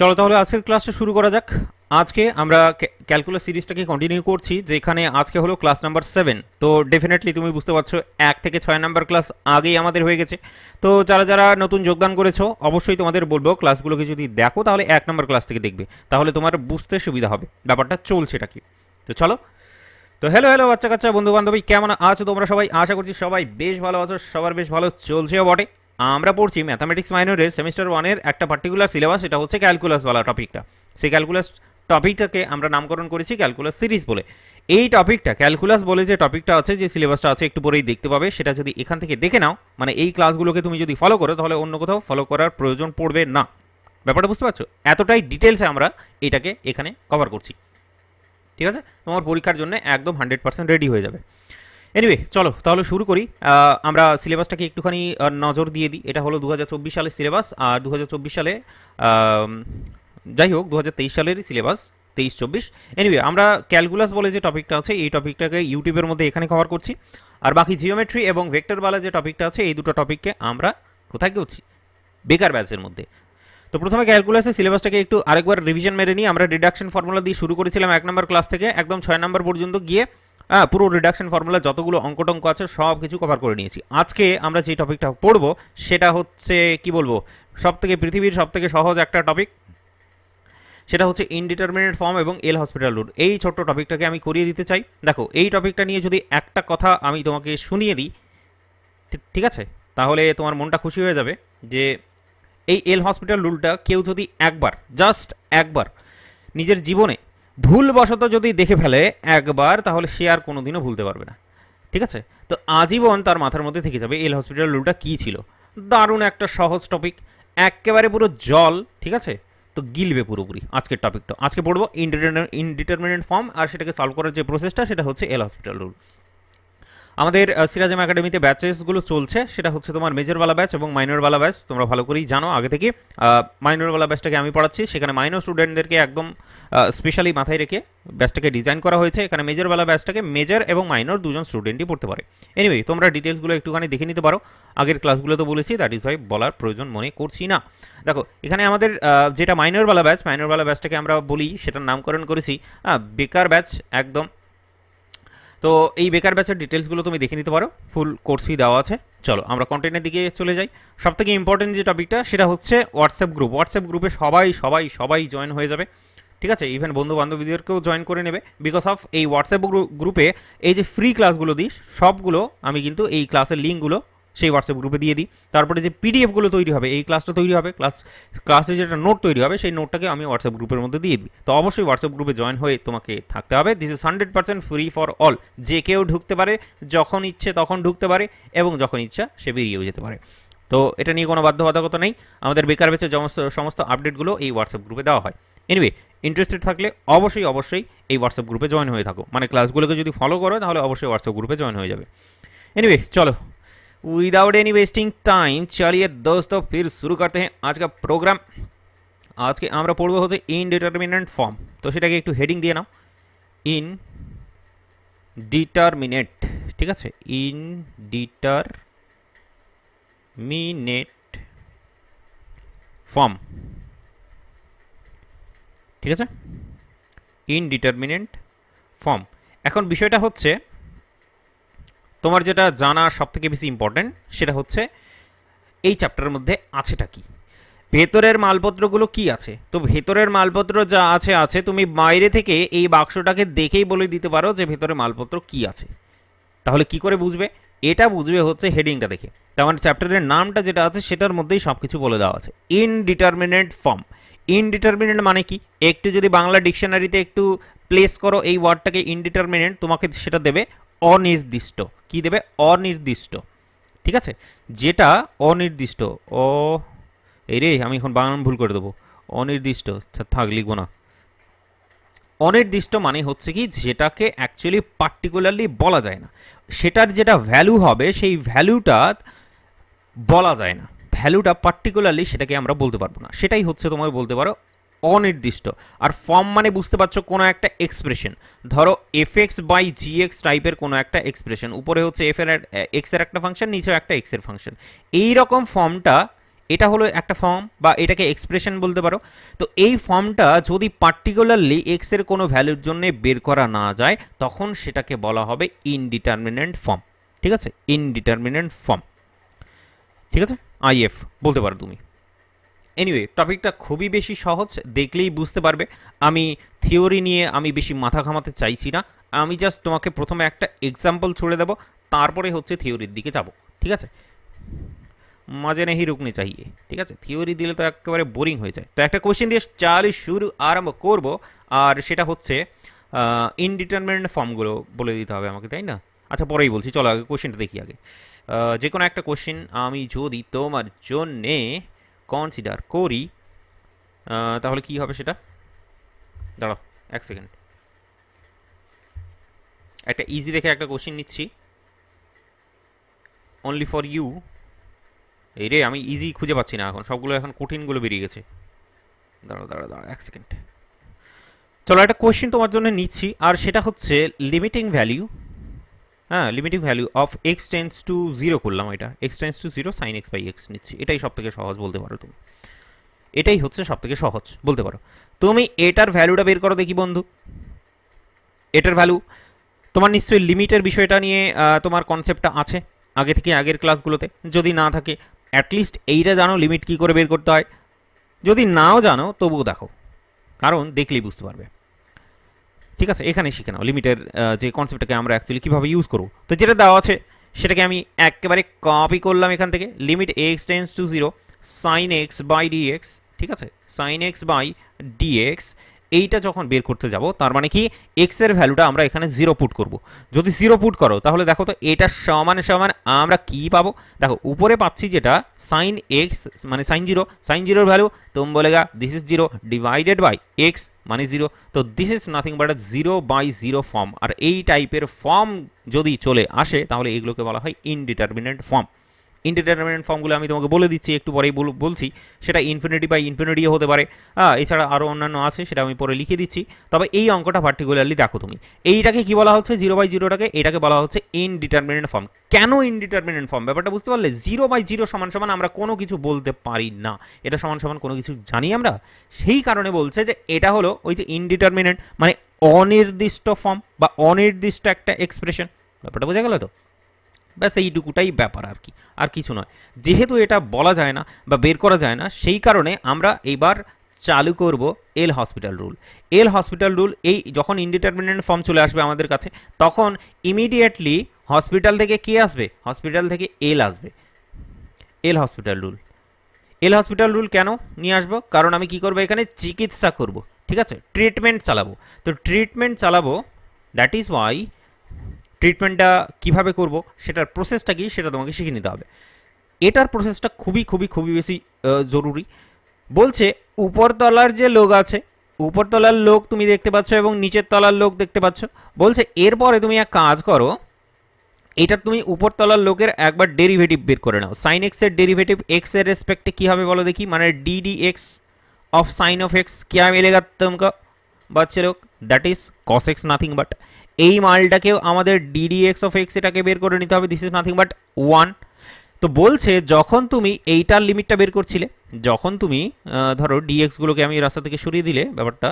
চলো তাহলে আজকের ক্লাসটা শুরু করা যাক আজকে আমরা ক্যালকুলার সিরিজটাকে কন্টিনিউ করছি যেখানে আজকে হলো ক্লাস নাম্বার সেভেন তো ডেফিনেটলি তুমি বুঝতে পারছো এক থেকে ছয় নাম্বার ক্লাস আগেই আমাদের হয়ে গেছে তো যারা যারা নতুন যোগদান করেছো অবশ্যই তোমাদের বলবো ক্লাসগুলোকে যদি দেখো তাহলে এক নাম্বার ক্লাস থেকে দেখবে তাহলে তোমার বুঝতে সুবিধা হবে ব্যাপারটা চলছেটা কি তো চলো তো হ্যালো হ্যালো বাচ্চা কাচ্চা বন্ধু বান্ধবী কেমন আছো তোমরা সবাই আশা করছি সবাই বেশ ভালো আছো সবার বেশ ভালো চলছেও বটে আমরা পড়ছি ম্যাথামেটিক্স মাইনরের সেমিস্টার ওয়ানের একটা পার্টিকুলার সিলেবাস সেটা হচ্ছে ক্যালকুলাস বলা টপিকটা সেই ক্যালকুলাস টপিকটাকে আমরা নামকরণ করেছি ক্যালকুলাস সিরিজ বলে এই টপিকটা ক্যালকুলাস বলে যে টপিকটা আছে যে সিলেবাসটা আছে একটু পরেই দেখতে পাবে সেটা যদি এখান থেকে দেখে নাও মানে এই ক্লাসগুলোকে তুমি যদি ফলো করো তাহলে অন্য কোথাও ফলো করার প্রয়োজন পড়বে না ব্যাপারটা বুঝতে পারছো এতটাই ডিটেলসে আমরা এটাকে এখানে কভার করছি ঠিক আছে তোমার পরীক্ষার জন্য একদম হান্ড্রেড পার্সেন্ট রেডি হয়ে যাবে এনিওয়ে চলো তাহলে শুরু করি আমরা সিলেবাসটাকে একটুখানি নজর দিয়ে দিই এটা হলো দু সালের সিলেবাস আর দু সালে যাই হোক দু সালেরই সিলেবাস তেইশ চব্বিশ এনিওয়ে আমরা ক্যালকুলাস বলে যে টপিকটা আছে এই টপিকটাকে ইউটিউবের মধ্যে এখানে কভার করছি আর বাকি জিওমেট্রি এবং ভেক্টরওয়ালা যে টপিকটা আছে এই দুটো টপিককে আমরা কোথায় করছি বেকার ব্যাচের মধ্যে তো প্রথমে ক্যালকুলাসের সিলেবাসটাকে একটু আরেকবার রিভিশন মেরে নিই আমরা ডিডাকশন ফর্মুলা দিয়ে শুরু করেছিলাম এক নম্বর ক্লাস থেকে একদম ছয় নম্বর পর্যন্ত গিয়ে হ্যাঁ পুরো রিডাকশন ফর্মুলা যতগুলো অঙ্কটঙ্ক আছে সব কিছু কভার করে নিয়েছি আজকে আমরা যে টপিকটা পড়ব সেটা হচ্ছে কি বলবো সবথেকে পৃথিবীর সবথেকে সহজ একটা টপিক সেটা হচ্ছে ইনডিটারমিনেট ফর্ম এবং এল হসপিটাল রুট এই ছোট্ট টপিকটাকে আমি করিয়ে দিতে চাই দেখো এই টপিকটা নিয়ে যদি একটা কথা আমি তোমাকে শুনিয়ে দিই ঠিক আছে তাহলে তোমার মনটা খুশি হয়ে যাবে যে এই এল হসপিটাল রুলটা কেউ যদি একবার জাস্ট একবার নিজের জীবনে ভুলবশত যদি দেখে ফেলে একবার তাহলে সে আর কোনোদিনও ভুলতে পারবে না ঠিক আছে তো আজীবন তার মাথার মধ্যে থেকে যাবে এল হসপিটাল রুলটা কী ছিল দারুণ একটা সহজ টপিক একেবারে পুরো জল ঠিক আছে তো গিলবে পুরোপুরি আজকের টপিকটা আজকে পড়বো ইনডিটারমিনেন্ট ফর্ম আর সেটাকে সলভ করার যে প্রসেসটা সেটা হচ্ছে এল হসপিটাল রুল আমাদের সিরাজম একাডেমিতে ব্যাচেসগুলো চলছে সেটা হচ্ছে তোমার মেজরওয়ালা ব্যাচ এবং মাইনরওয়ালা ব্যাচ তোমরা ভালো করেই জানো আগে থেকে মাইনরওয়ালা ব্যাচটাকে আমি পড়াচ্ছি সেখানে মাইনর স্টুডেন্টদেরকে একদম স্পেশালি মাথায় রেখে ব্যাচটাকে ডিজাইন করা হয়েছে এখানে মেজরওয়ালা ব্যাচটাকে মেজর এবং মাইনর দুজন স্টুডেন্টই পড়তে পারে এনিওয়ে তোমরা ডিটেলসগুলো একটুখানি দেখে নিতে পারো আগের ক্লাসগুলো তো বলেছি দ্যাট ইজ ভাই বলার প্রয়োজন মনে করছি না দেখো এখানে আমাদের যেটা মাইনরওয়ালা ব্যাচ মাইনরওয়ালা ব্যাচটাকে আমরা বলি সেটার নামকরণ করেছি বেকার ব্যাচ একদম তো এই বেকার ব্যাচের ডিটেলসগুলো তুমি দেখে নিতে পারো ফুল কোর্স ফি দেওয়া আছে চলো আমরা কন্টেন্টের দিকে চলে যাই সব থেকে ইম্পর্টেন্ট যে টপিকটা সেটা হচ্ছে হোয়াটসঅ্যাপ গ্রুপ হোয়াটসঅ্যাপ গ্রুপে সবাই সবাই সবাই জয়েন হয়ে যাবে ঠিক আছে ইভেন বন্ধু বান্ধবীদেরকেও জয়েন করে নেবে বিকজ অফ এই হোয়াটসঅ্যাপ গ্রুপে এই যে ফ্রি ক্লাসগুলো দিস সবগুলো আমি কিন্তু এই ক্লাসের লিঙ্কগুলো সেই হোয়াটসঅ্যাপ গ্রুপে দিয়ে দিই তারপরে যে পিডিএফগুলো তৈরি হবে এই ক্লাসটা তৈরি হবে ক্লাস ক্লাসে যেটা নোট তৈরি হবে সেই নোটটাকে আমি হোয়াটসঅ্যাপ গ্রুপের মধ্যে দিয়ে দিই তো অবশ্যই হোয়াটসঅ্যাপ গ্রুপে জয়েন হয়ে তোমাকে থাকতে হবে this is hundred percent free for all যে কেউ ঢুকতে পারে যখন ইচ্ছে তখন ঢুকতে পারে এবং যখন ইচ্ছা সে বেরিয়েও যেতে পারে তো এটা নিয়ে কোনো বাধ্যবাধকতা নেই আমাদের বেকার বেচে সমস্ত সমস্ত আপডেটগুলো এই হোয়াটসঅ্যাপ গ্রুপে দেওয়া হয় এনিওয়ে ইন্টারেস্টেড থাকলে অবশ্যই অবশ্যই এই হোয়াটসঅ্যাপ গ্রুপে জয়েন হয়ে থাকো মানে ক্লাসগুলোকে যদি ফলো করো তাহলে অবশ্যই হোয়াটসঅ্যাপ গ্রুপে জয়েন হয়ে যাবে এনিওয়ে চলো विदाउट एनी वेस्टिंग टाइम चलिए दोस्तों फिर শুরু করতে हैं आज का প্রোগ্রাম আজকে আমরা পড়ব হচ্ছে ইনডিটারমিনেন্ট ফর্ম তো সেটাকে একটু হেডিং দিয়ে নাও ইন ডিটারমিনেট ঠিক আছে ইন ডিটার মিনেট ফর্ম ঠিক আছে ইনডিটারমিনেন্ট ফর্ম এখন বিষয়টা হচ্ছে তোমার যেটা জানা সবথেকে বেশি ইম্পর্ট্যান্ট সেটা হচ্ছে এই চ্যাপ্টারের মধ্যে আছেটা কি ভেতরের মালপত্রগুলো কি আছে তো ভেতরের মালপত্র যা আছে আছে তুমি বাইরে থেকে এই বাক্সটাকে দেখেই বলে দিতে পারো যে ভেতরে মালপত্র কি আছে তাহলে কি করে বুঝবে এটা বুঝবে হচ্ছে হেডিংটা দেখে তার মানে চ্যাপ্টারের নামটা যেটা আছে সেটার মধ্যেই সব কিছু বলে দেওয়া আছে ইনডিটারমিনেট ফর্ম ইনডিটারমিনেট মানে কি একটু যদি বাংলা ডিকশনারিতে একটু প্লেস করো এই ওয়ার্ডটাকে ইনডিটারমিনেট তোমাকে সেটা দেবে অনির্দিষ্ট কি দেবে অনির্দিষ্ট ঠিক আছে যেটা অনির্দিষ্ট অ এই রে আমি এখন বানান ভুল করে দেবো অনির্দিষ্ট থাক লিখবো না অনির্দিষ্ট মানে হচ্ছে কি যেটাকে অ্যাকচুয়ালি পার্টিকুলারলি বলা যায় না সেটার যেটা ভ্যালু হবে সেই ভ্যালুটা বলা যায় না ভ্যালুটা পার্টিকুলারলি সেটাকে আমরা বলতে পারবো না সেটাই হচ্ছে তোমার বলতে পারো অনির্দিষ্ট আর ফর্ম মানে বুঝতে পারছো কোনো একটা এক্সপ্রেশন ধরো F X by G X টাইপের কোনো একটা এক্সপ্রেশন উপরে হচ্ছে এফ এর এক্সের একটা ফাংশন নিচেও একটা এক্সের ফাংশন এই রকম ফর্মটা এটা হলো একটা ফর্ম বা এটাকে এক্সপ্রেশন বলতে পারো তো এই ফর্মটা যদি পার্টিকুলারলি এক্সের কোনো ভ্যালুর জন্য বের করা না যায় তখন সেটাকে বলা হবে ইনডিটারমিনেন্ট ফর্ম ঠিক আছে ইনডিটারমিনেন্ট ফর্ম ঠিক আছে আইএফ বলতে পারো তুমি এনিওয়ে টপিকটা খুবই বেশি সহজ দেখলেই বুঝতে পারবে আমি থিওরি নিয়ে আমি বেশি মাথা ঘামাতে চাইছি না আমি জাস্ট তোমাকে প্রথমে একটা এক্সাম্পল ছুড়ে দেব তারপরে হচ্ছে থিওরির দিকে যাব ঠিক আছে মাঝে নেহি रुकने चाहिए ঠিক আছে থিওরি দিলে তো একেবারে বোরিং হয়ে যায় তো একটা কোশ্চেন দিয়ে চালি শুরু আরম্ভ করব আর সেটা হচ্ছে ইনডিটারমিনেন্ট ফর্মগুলো বলে দিতে হবে আমাকে তাই না আচ্ছা পরেই বলছি চলো আগে কোশ্চেনটা দেখি আগে যে কোনো একটা কোশ্চেন আমি যদি তোমার জন্যে কনসিডার করি তাহলে কি হবে সেটা দাঁড়াও এক সেকেন্ড একটা ইজি দেখে একটা কোশ্চিন নিচ্ছি অনলি ফর ইউ এই রে আমি ইজি খুঁজে পাচ্ছি না এখন সবগুলো এখন কঠিনগুলো বেরিয়ে গেছে দাঁড়াও দাঁড়াও দাঁড়াও এক সেকেন্ড চলো একটা কোয়েশ্চিন তোমার জন্য নিচ্ছি আর সেটা হচ্ছে লিমিটিং ভ্যালিউ হ্যাঁ limiting value of x tends to zero করলাম এটা X tends to zero sine x by X নিচ্ছি এটাই সবথেকে সহজ বলতে পারো তুমি এটাই হচ্ছে সবথেকে সহজ বলতে পারো তুমি এটার ভ্যালুটা বের করো দেখি বন্ধু এটার ভ্যালু তোমার নিশ্চয়ই লিমিটের বিষয়টা নিয়ে তোমার কনসেপ্টটা আছে আগে থেকে আগের ক্লাসগুলোতে যদি না থাকে অ্যাটলিস্ট এইটা জানো লিমিট কী করে বের করতে হয় যদি নাও জানো তবুও দেখো কারণ দেখলেই বুঝতে পারবে ঠিক আছে এখানে শিখে নাও লিমিটের যে কনসেপ্টটাকে আমরা অ্যাকচুয়ালি কীভাবে ইউজ করব তো যেটা দেওয়া আছে সেটাকে আমি একেবারে কপি করলাম এখান থেকে limit X tends to zero sine x by D X ঠিক আছে sine x by D X এইটা যখন বের করতে যাব তার মানে কি এক্সের এর ভ্যালুটা আমরা এখানে জিরো পুট করব যদি জিরো পুট করো তাহলে দেখো তো এটা সমান সমান আমরা কি পাবো দেখো উপরে পাচ্ছি যেটা সাইন এক্স মানে সাইন জিরো সাইন জিরোর ভ্যালু তোম বলেগা this is zero divided by X মানে জিরো তো this is nothing but zero by zero form আর এই টাইপের ফর্ম যদি চলে আসে তাহলে এগুলোকে বলা হয় ইনডিটারমিনেট ফর্ম ইনডিটারমিনেন্ট ফর্মগুলো আমি তোমাকে বলে দিচ্ছি একটু পরেই বলছি সেটা ইনফিনিটি বা ইনফিনিটিও হতে পারে এছাড়া আরও অন্যান্য আছে সেটা আমি পরে লিখে দিচ্ছি তবে এই অঙ্কটা পার্টিকুলারলি দেখো তুমি এইটাকে কি বলা হচ্ছে জিরো বাই জিরোটাকে এটাকে বলা হচ্ছে ইনডিটারমিনেন্ট ফর্ম কেন ইনডিটারমিনেন্ট ফর্ম ব্যাপারটা বুঝতে পারলে জিরো বাই জিরো সমান সমান আমরা কোনো কিছু বলতে পারি না এটা সমান সমান কোনো কিছু জানি আমরা সেই কারণে বলছে যে এটা হলো ওই যে ইনডিটারমিনেন্ট মানে অনির্দিষ্ট ফর্ম বা অনির্দিষ্ট একটা এক্সপ্রেশন ব্যাপারটা বোঝা গেল তো ব্যাস এইটুকুটাই ব্যাপার আর কি আর কিছু নয় যেহেতু এটা বলা যায় না বা বের করা যায় না সেই কারণে আমরা এইবার চালু করব L hospital rule L hospital rule এই যখন ইনডিটারমিনেন্ট ফর্ম চলে আসবে আমাদের কাছে তখন ইমিডিয়েটলি হসপিটাল থেকে কে আসবে হসপিটাল থেকে এল আসবে L hospital rule L hospital rule কেন নিয়ে আসবো কারণ আমি কি করবো এখানে চিকিৎসা করব ঠিক আছে ট্রিটমেন্ট চালাবো তো ট্রিটমেন্ট চালাবো দ্যাট ইজ ওয়াই ট্রিটমেন্টটা কিভাবে করব সেটার প্রসেসটা কি সেটা তোমাকে শিখে নিতে হবে এটার প্রসেসটা খুবই খুবই খুবই বেশি জরুরি বলছে উপরতলার যে লোক আছে উপরতলার লোক তুমি দেখতে পাচ্ছ এবং নিচের তলার লোক দেখতে পাচ্ছ বলছে এরপরে তুমি এক কাজ করো এটা তুমি উপরতলার লোকের একবার ডেরিভেটিভ বের করে নাও সাইন এক্সের ডেরিভেটিভ এক্স এর রেসপেক্টে কী হবে বলো দেখি মানে D D X of sine of X এলে मिलेगा তোমাকে বাচ্চা লোক that is cos X nothing but এই মালটাকেও আমাদের ডিডিএক্স অফ এক্স এটাকে বের করে নিতে হবে this is nothing but one তো বলছে যখন তুমি এইটার লিমিটটা বের করছিলে যখন তুমি ধরো ডিএক্সগুলোকে আমি রাস্তা থেকে সরিয়ে দিলে ব্যাপারটা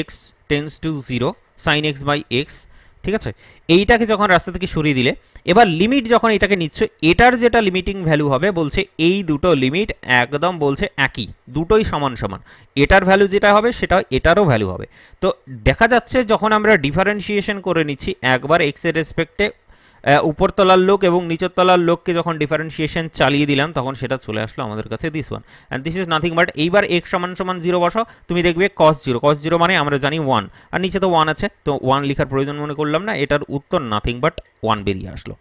X tends to zero sine x by X ঠিক আছে এইটাকে যখন রাস্তা থেকে সরিয়ে দিলে এবার লিমিট যখন এটাকে নিচ্ছ এটার যেটা লিমিটিং ভ্যালু হবে বলছে এই দুটো লিমিট একদম বলছে একই দুটোই সমান সমান এটার ভ্যালু যেটা হবে সেটা এটারও ভ্যালু হবে তো দেখা যাচ্ছে যখন আমরা ডিফারেন্সিয়েশন করে নিচ্ছি একবার এক্সের রেসপেক্টে উপরতলার লোক এবং নিচের তলার লোককে যখন ডিফারেন্সিয়েশন চালিয়ে দিলাম তখন সেটা চলে আসলো আমাদের কাছে this one and this is nothing but এইবার এক্স সমান সমান জিরো বসো তুমি দেখবে কস জিরো কস জিরো মানে আমরা জানি ওয়ান আর নিচে তো ওয়ান আছে তো ওয়ান লেখার প্রয়োজন মনে করলাম না এটার উত্তর নাথিং বাট ওয়ান বেরিয়ে আসলো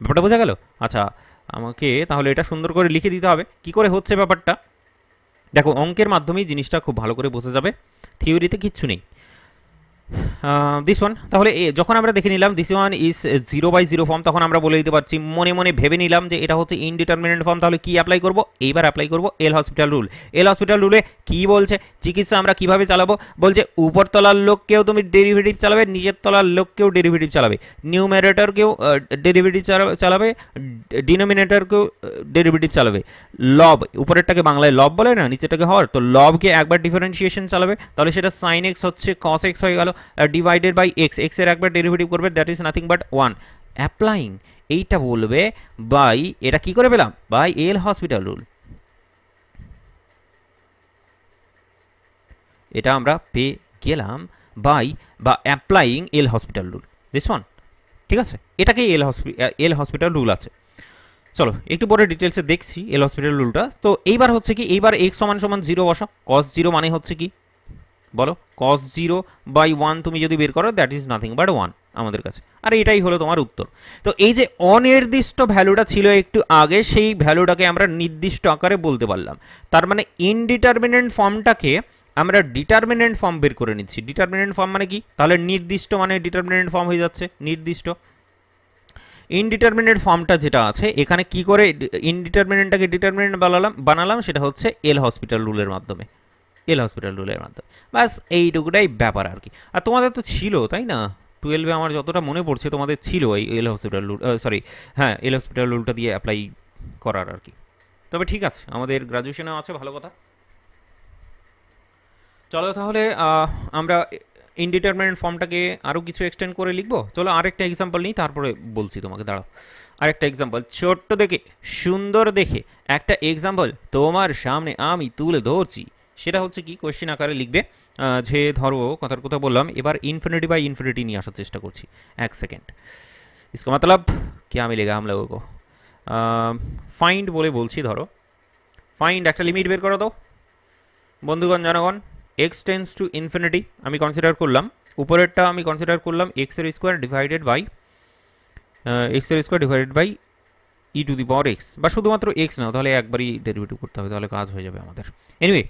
ব্যাপারটা বোঝা গেল আচ্ছা আমাকে তাহলে এটা সুন্দর করে লিখে দিতে হবে কি করে হচ্ছে ব্যাপারটা দেখো অঙ্কের মাধ্যমেই জিনিসটা খুব ভালো করে বোঝা যাবে থিওরিতে কিচ্ছু নেই দিস ওয়ান তাহলে যখন আমরা দেখে নিলাম this one is zero by zero form তখন আমরা বলে দিতে পারছি মনে মনে ভেবে নিলাম যে এটা হচ্ছে ইনডিটারমিনেন্ট ফর্ম তাহলে কি অ্যাপ্লাই করব এইবার অ্যাপ্লাই করব L hospital rule L hospital রুলে কি বলছে চিকিৎসা আমরা কিভাবে চালাবো বলছে উপরতলার লোককেও তুমি ডেরিভেটিভ চালাবে নিচের তলার লোককেও ডেরিভেটিভ চালাবে নিউমেরেটরকেও ডেরিভেটিভ চালাবে ডিনোমিনেটরকেও ডেরিভেটিভ চালাবে লব উপরেরটাকে বাংলায় লব বলে না নিচেরটাকে হওয়ার তো লবকে একবার ডিফারেন্সিয়েশন চালাবে তাহলে সেটা সাইন এক্স হচ্ছে কস এক্স হয়ে গেল ডিভাইডেড বাই এক্স এক্সের একবার ডেরিভেটিভ করবে that is nothing but one applying এইটা বলবে বাই এটা কি করে পেলাম বাই এল হসপিটাল রুল এটা আমরা পেয়ে গেলাম বাই বা applying L hospital rule this one ঠিক আছে এটাকেই এল হসপি এল হসপিটাল রুল আছে চলো একটু পরে ডিটেলসে দেখছি এল হসপিটাল রুলটা তো এইবার হচ্ছে কি এইবার এক্স সমান সমান জিরো বসা কস জিরো মানে হচ্ছে কি বলো কস জিরো বাই ওয়ান তুমি যদি বের করো that is nothing but one আমাদের কাছে আর এটাই হলো তোমার উত্তর তো এই যে অনির্দিষ্ট ভ্যালুটা ছিল একটু আগে সেই ভ্যালুটাকে আমরা নির্দিষ্ট আকারে বলতে পারলাম তার মানে ইনডিটারমিনেন্ট ফর্মটাকে আমরা ডিটারমিনেন্ট ফর্ম বের করে নিচ্ছি ডিটারমিনেন্ট ফর্ম মানে কি তাহলে নির্দিষ্ট মানে ডিটারমিনেন্ট ফর্ম হয়ে যাচ্ছে নির্দিষ্ট ইনডিটারমিনেন্ট ফর্মটা যেটা আছে এখানে কি করে ইনডিটারমিনেন্টটাকে ডিটারমিনেন্ট বানালাম বানালাম সেটা হচ্ছে এল হসপিটাল রুলের মাধ্যমে এল হসপিটাল রুলের মাধ্যমে ব্যাস এইটুকুটাই ব্যাপার আর কি আর তোমাদের তো ছিল তাই না টুয়েলভে আমার যতটা মনে পড়ছে তোমাদের ছিল এই এল হসপিটাল রুল সরি হ্যাঁ এল হসপিটাল রুলটা দিয়ে অ্যাপ্লাই করার আর কি তবে ঠিক আছে আমাদের গ্রাজুয়েশনেও আছে ভালো কথা চলো তাহলে আমরা ইনডিটারমিনেন্ট ফর্মটাকে আরও কিছু এক্সটেন্ড করে লিখবো চলো আরেকটা এক্সাম্পল নিই তারপরে বলছি তোমাকে দাঁড়াও আরেকটা এক্সাম্পল ছোট্ট দেখে সুন্দর দেখে একটা এক্সাম্পল তোমার সামনে আমি তুলে ধরছি সেটা হচ্ছে কি কোয়েশ্চেন আকারে লিখবে যে ধরো কথার কথা বললাম এবার ইনফিনিটি বাই ইনফিনিটি নিয়ে আসার চেষ্টা করছি এক সেকেন্ড ইসকো मतलब কে আমি हम लोगों को ফাইন্ড বলে বলছি ধরো ফাইন্ড একটা লিমিট বের করা দাও বন্ধুগণ জনগণ এক্স টেন্স টু ইনফিনিটি আমি কনসিডার করলাম উপরেরটা আমি কনসিডার করলাম এক্সের স্কোয়ার ডিভাইডেড বাই এক্সের square divided by E to the power X বা শুধুমাত্র এক্স না তাহলে একবারই ডেরিভেটিভ করতে হবে তাহলে কাজ হয়ে যাবে আমাদের এনিওয়ে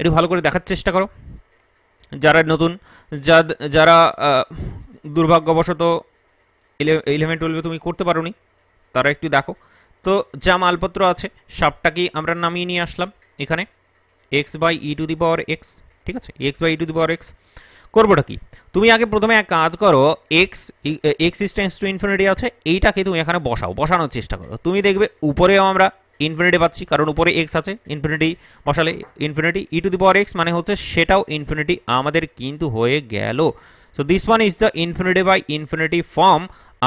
একটু ভালো করে দেখার চেষ্টা করো যারা নতুন যা যারা দুর্ভাগ্যবশত ইলেভেন টুয়েলভে তুমি করতে পারো তারা একটু দেখো তো যা মালপত্র আছে সাপটাকেই আমরা নামিয়ে নিয়ে আসলাম এখানে X by E to the power X ঠিক আছে X by E to the power X করবোটা কি তুমি আগে প্রথমে এক কাজ করো X X tends to infinity আছে এইটাকে তুমি এখানে বসাও বসানোর চেষ্টা করো তুমি দেখবে উপরেও আমরা ইনফিনিটি পাচ্ছি কারণ উপরে এক্স আছে ইনফিনিটি বসালে infinity E to the power X মানে হচ্ছে সেটাও ইনফিনিটি আমাদের কিন্তু হয়ে গেল so this one is the infinity by infinity form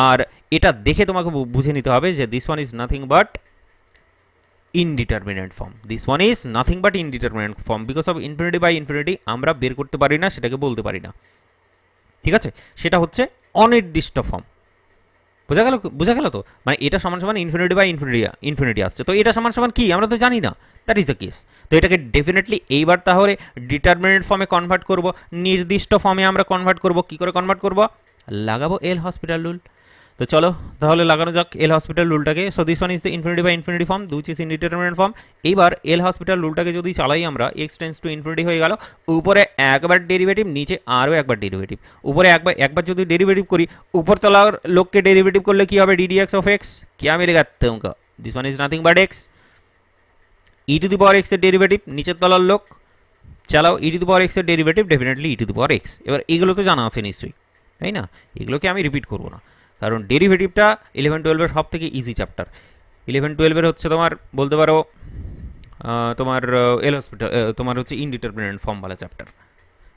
আর এটা দেখে তোমাকে বুঝে নিতে হবে যে this one is nothing but indeterminate form this one is nothing but indeterminate form because of infinity by infinity আমরা বের করতে পারি না সেটাকে বলতে পারি না ঠিক আছে সেটা হচ্ছে অনির্দিষ্ট ফর্ম বোঝা গেল বোঝা গেল তো মানে এটা সমান সমান ইনফিনিটি বা ইনফিনিটি ইনফিনিটি আসছে তো এটা সমান সমান কি আমরা তো জানি না দ্যাট ইজ দ্য কেস তো এটাকে ডেফিনেটলি এইবার তাহলে ডিটারমিনেন্ট ফর্মে কনভার্ট করব নির্দিষ্ট ফর্মে আমরা কনভার্ট করব কি করে কনভার্ট করব লাগাবো এল হসপিটাল রুল তো চলো তাহলে লাগানো যাক এল হসপিটাল রুলটাকে so this one is the infinity by infinity form which is indeterminate form এইবার এল হসপিটাল রুলটাকে যদি চালাই আমরা এক্সটেন্স টু ইনফিনিটি হয়ে গেল উপরে একবার ডেরিভেটিভ নিচে আরও একবার ডেরিভেটিভ উপরে একবার একবার যদি ডেরিভেটিভ করি উপরতলার লোককে ডেরিভেটিভ করলে কী হবে ডিডি এক্স অফ এক্স क्या मिलेगा तुमको this this one is nothing x x to the power x এর ডেরিভেটিভ নিচের তলার লোক চালাও ই টু দি পাওয়ার এক্সের derivative definitely e to the power x এবার এগুলো তো জানা আছে নিশ্চয়ই তাই না এগুলোকে আমি রিপিট করবো না কারণ ডেরিভেটিভটা ইলেভেন টুয়েলভের সব থেকে ইজি চ্যাপ্টার ইলেভেন টুয়েলভের হচ্ছে তোমার বলতে পারো তোমার এল হসপিটাল তোমার হচ্ছে ইনডিটারমিনেন্ট ফর্ম বলা chapter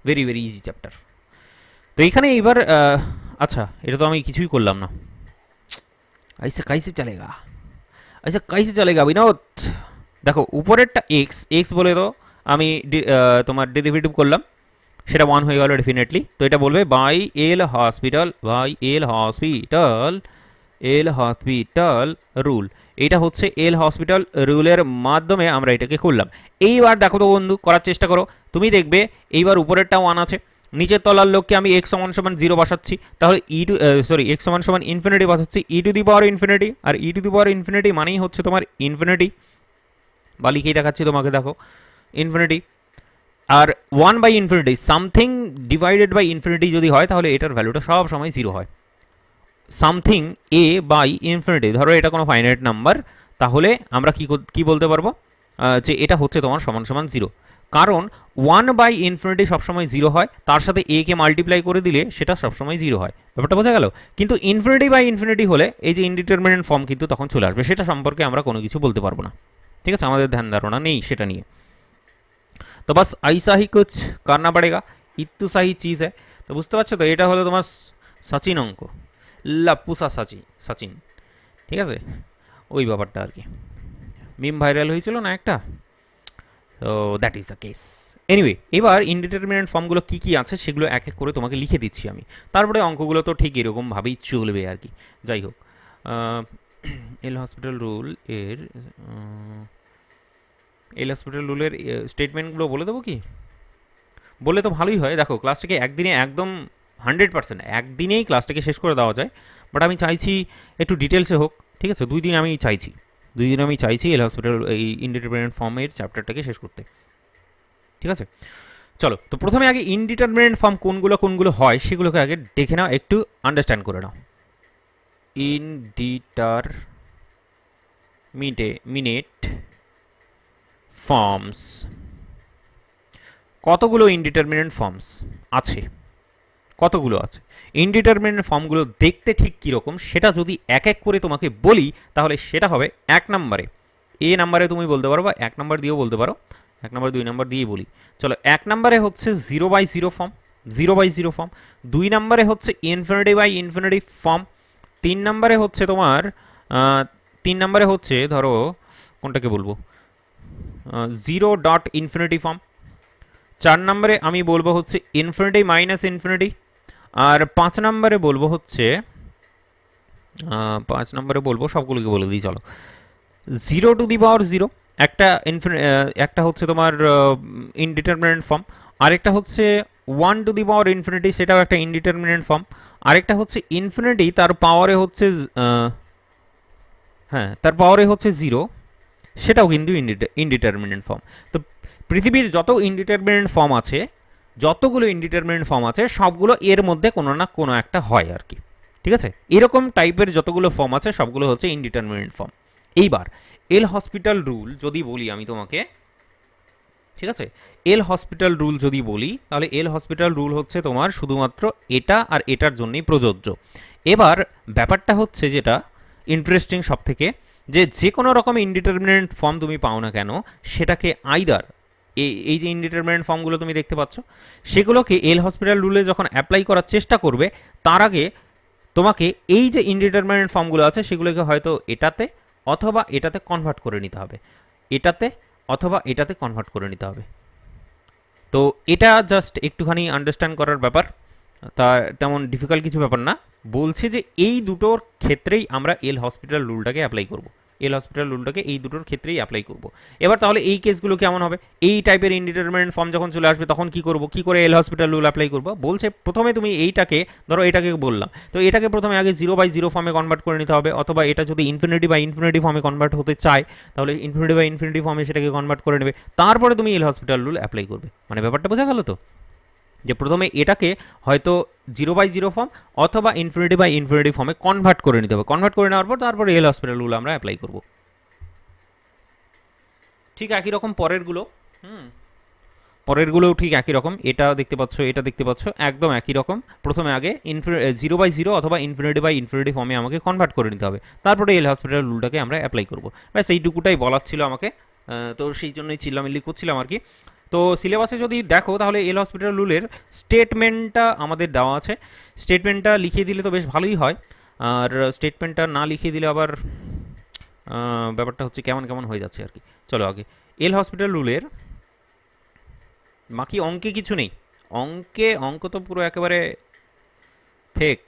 very very easy chapter তো এখানে এইবার আচ্ছা এটা তো আমি কিছুই করলাম না আইসা কাইসে চলেগা আচ্ছা কাইসে চলেগা বিনোদ দেখো উপরেরটা এক্স এক্স বলে তো আমি তোমার ডেরিভেটিভ করলাম সেটা ওয়ান হয়ে গেল ডেফিনেটলি তো এটা বলবে by L Hospital by L Hospital L hospital rule এটা হচ্ছে এল হসপিটাল রুলের মাধ্যমে আমরা এটাকে খুললাম এইবার দেখো তো বন্ধু করার চেষ্টা করো তুমি দেখবে এইবার উপরেরটা ওয়ান আছে নিচের তলার লোককে আমি এক্স সমান সমান জিরো বসাচ্ছি তাহলে ই টু সরি এক্স সমান সমান ইনফিনিটি বসাচ্ছি e to the power infinity আর e to the power infinity মানেই হচ্ছে তোমার ইনফিনিটি বা লিখেই দেখাচ্ছি তোমাকে দেখো ইনফিনিটি আর one by infinity something divided by infinity যদি হয় তাহলে এটার ভ্যালুটা সব সময় জিরো হয় সামথিং এ বাই ইনফিনিটি ধরো এটা কোনো ফাইনাইট নাম্বার তাহলে আমরা কি কি বলতে পারবো যে এটা হচ্ছে তোমার সমান সমান জিরো কারণ ওয়ান বাই ইনফিনিটি সবসময় জিরো হয় তার সাথে এ কে মাল্টিপ্লাই করে দিলে সেটা সবসময় জিরো হয় ব্যাপারটা বোঝা গেল কিন্তু ইনফিনিটি বাই ইনফিনিটি হলে এই যে ইনডিটারমিনেন্ট ফর্ম কিন্তু তখন চলে আসবে সেটা সম্পর্কে আমরা কোনো কিছু বলতে পারবো না ঠিক আছে আমাদের ধ্যান ধারণা নেই সেটা নিয়ে তো বাস আইসা হি কুচ করনা পড়েগা ইত্তুসাহি চিজ হ্যাঁ তো বুঝতে পারছো তো এটা হলো তোমার সচিন অঙ্ক লাপুসা সাচি সচিন ঠিক আছে ওই ব্যাপারটা আর কি মিম ভাইরাল হয়েছিল না একটা তো that is the case anyway এবার ইনডিটারমিনেন্ট ফর্মগুলো কী কী আছে সেগুলো এক এক করে তোমাকে লিখে দিচ্ছি আমি তারপরে অঙ্কগুলো তো ঠিক এরকমভাবেই চলবে আর কি যাই হোক এল হসপিটাল রুল এর এই হসপিটাল রুলের স্টেটমেন্টগুলো বলে দেবো কি বলে তো ভালোই হয় দেখো ক্লাসটাকে একদিনে একদম হান্ড্রেড পার্সেন্ট একদিনেই ক্লাসটাকে শেষ করে দেওয়া যায় বাট আমি চাইছি একটু ডিটেলসে হোক ঠিক আছে দুই দিন আমি চাইছি দুই দিন আমি চাইছি এল হসপিটাল এই ইনডিটারমিনেন্ট ফর্মের চ্যাপ্টারটাকে শেষ করতে ঠিক আছে চলো তো প্রথমে আগে ইনডিটারমিনেন্ট ফর্ম কোনগুলো কোনগুলো হয় সেগুলোকে আগে দেখে নাও একটু আন্ডারস্ট্যান্ড করে নাও ইনডিটার মিটে মিনেট ফর্মস কতগুলো ইনডিটারমিনেন্ট ফর্মস আছে কতগুলো আছে ইনডিটারমিনেন্ট ফর্মগুলো দেখতে ঠিক কীরকম সেটা যদি এক এক করে তোমাকে বলি তাহলে সেটা হবে এক নম্বরে এ নাম্বারে তুমি বলতে পারো বা এক নাম্বার দিয়েও বলতে পারো এক নাম্বার দুই নাম্বার দিয়ে বলি চলো এক নাম্বারে হচ্ছে zero by zero form zero by zero form দুই নাম্বারে হচ্ছে ইনফিনিটি বাই ইনফিনিটি ফর্ম তিন নাম্বারে হচ্ছে তোমার তিন নাম্বারে হচ্ছে ধরো কোনটাকে বলবো জিরো ডট ইনফিনিটি ফর্ম চার নম্বরে আমি বলবো হচ্ছে ইনফিনিটি মাইনাস ইনফিনিটি আর পাঁচ নম্বরে বলবো হচ্ছে পাঁচ নম্বরে বলবো সবগুলোকে বলে দিই চলো zero to the power zero একটা একটা হচ্ছে তোমার ইনডিটারমিনেন্ট ফর্ম আরেকটা হচ্ছে one to the power infinity সেটাও একটা ইনডিটারমিনেন্ট ফর্ম আরেকটা হচ্ছে ইনফিনিটি তার পাওয়ারে হচ্ছে হ্যাঁ তার পাওয়ারে হচ্ছে জিরো সেটাও কিন্তু ইনডিটারমিনেন্ট ফর্ম তো পৃথিবীর যত ইনডিটারমিনেন্ট ফর্ম আছে যতগুলো ইনডিটারমিনেন্ট ফর্ম আছে সবগুলো এর মধ্যে কোনো না কোনো একটা হয় আর কি ঠিক আছে এরকম টাইপের যতগুলো ফর্ম আছে সবগুলো হচ্ছে ইনডিটারমিনেন্ট ফর্ম এইবার এল হসপিটাল রুল যদি বলি আমি তোমাকে ঠিক আছে এল হসপিটাল রুল যদি বলি তাহলে এল হসপিটাল রুল হচ্ছে তোমার শুধুমাত্র এটা আর এটার জন্যই প্রযোজ্য এবার ব্যাপারটা হচ্ছে যেটা ইন্টারেস্টিং সব থেকে যে যে কোনো রকম ইনডিটারমিনেন্ট ফর্ম তুমি পাও না কেন সেটাকে আইদার এই যে ইনডিটারমিনেন্ট ফর্মগুলো তুমি দেখতে পাচ্ছ সেগুলোকে এল হসপিটাল রুলে যখন অ্যাপ্লাই করার চেষ্টা করবে তার আগে তোমাকে এই যে ইনডিটারমিনেন্ট ফর্মগুলো আছে সেগুলোকে হয়তো এটাতে অথবা এটাতে কনভার্ট করে নিতে হবে এটাতে অথবা এটাতে কনভার্ট করে নিতে হবে তো এটা জাস্ট একটুখানি আন্ডারস্ট্যান্ড করার ব্যাপার তা তেমন ডিফিকাল্ট কিছু ব্যাপার না বলছে যে এই দুটোর ক্ষেত্রেই আমরা এল হসপিটাল রুলটাকে অ্যাপ্লাই করব এল হসপিটাল রুলটাকে এই দুটোর ক্ষেত্রেই অ্যাপ্লাই করব এবার তাহলে এই কেসগুলো কেমন হবে এই টাইপের ইনডিটারমিনেন্ট ফর্ম যখন চলে আসবে তখন কি করব কি করে এল হসপিটাল রুল অ্যাপ্লাই করবো বলছে প্রথমে তুমি এইটাকে ধরো এটাকে বললাম তো এটাকে প্রথমে আগে জিরো বাই জিরো ফর্মে কনভার্ট করে নিতে হবে অথবা এটা যদি ইনফিনিটি বাই ইনফিনিটি ফর্মে কনভার্ট হতে চায় তাহলে ইনফিনিটি বাই ইনফিনিটি ফর্মে সেটাকে কনভার্ট করে নেবে তারপরে তুমি এল হসপিটাল রুল অ্যাপ্লাই করবে মানে ব্যাপারটা বোঝা গেল তো যে প্রথমে এটাকে হয়তো জিরো বাই জিরো ফর্ম অথবা ইনফিনিটি বাই ইনফিনিটি ফর্মে কনভার্ট করে নিতে হবে কনভার্ট করে নেওয়ার পর তারপরে এল হসপিটালগুলো আমরা অ্যাপ্লাই করব ঠিক একই রকম পরেরগুলো হুম পরেরগুলোও ঠিক একই রকম এটা দেখতে পাচ্ছ এটা দেখতে পাচ্ছ একদম একই রকম প্রথমে আগে ইনফিনি জিরো বাই জিরো অথবা ইনফিনিটি বাই ইনফিনিটি ফর্মে আমাকে কনভার্ট করে নিতে হবে তারপরে এল হসপিটাল রুলটাকে আমরা অ্যাপ্লাই করবো ব্যাস এইটুকুটাই বলার ছিল আমাকে তো সেই জন্যই চিল্লামিল্লি করছিলাম আর কি তো সিলেবাসে যদি দেখো তাহলে এল হসপিটাল রুলের স্টেটমেন্টটা আমাদের দেওয়া আছে স্টেটমেন্টটা লিখিয়ে দিলে তো বেশ ভালোই হয় আর স্টেটমেন্টটা না লিখিয়ে দিলে আবার ব্যাপারটা হচ্ছে কেমন কেমন হয়ে যাচ্ছে আর কি চলো আগে এল হসপিটাল রুলের বাকি অঙ্কে কিছু নেই অঙ্কে অঙ্ক তো পুরো একেবারে ফেক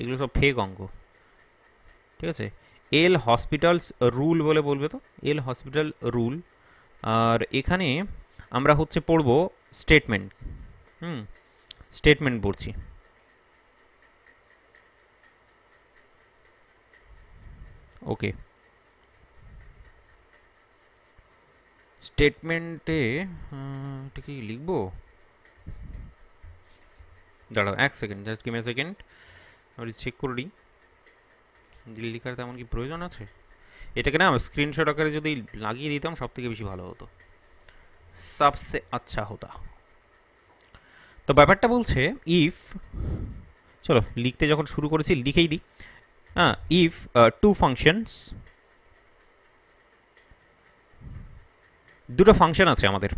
এগুলো সব ফেক অঙ্ক ঠিক আছে এল হসপিটালস রুল বলে বলবে তো এল হসপিটাল রুল আর এখানে আমরা হচ্ছে পড়ব স্টেটমেন্ট হুম স্টেটমেন্ট পড়ছি ওকে স্টেটমেন্টে এটা কি লিখবো দাঁড়াও এক সেকেন্ড জাস্ট কিমে সেকেন্ড আমি চেক করে নিই লেখার তেমন কি প্রয়োজন আছে এটাকে না স্ক্রিনশট আকারে যদি লাগিয়ে দিতাম সব থেকে বেশি ভালো হতো सबसे আচ্ছা হতা তো ব্যাপারটা বলছে ইফ চলো লিখতে যখন শুরু করেছি লিখেই দিই হ্যাঁ ইফ টু ফাংশনস দুটো ফাংশন আছে আমাদের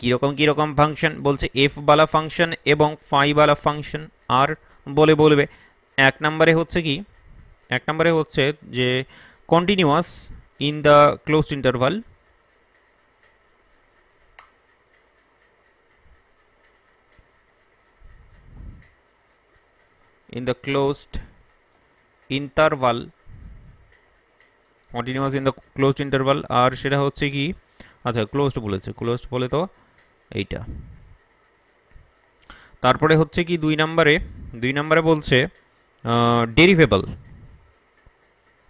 কীরকম কীরকম ফাংশন বলছে এফবালা ফাংশন এবং ফাইবালা ফাংশন আর বলে বলবে এক নম্বরে হচ্ছে কি এক নম্বরে হচ্ছে যে continuous in the close interval in the closed interval continuous in the closed interval আর সেটা হচ্ছে কি আচ্ছা ক্লোজড বলেছে ক্লোজড বলে তো এইটা তারপরে হচ্ছে কি দুই নম্বরে দুই নম্বরে বলছে ডেরিভেবল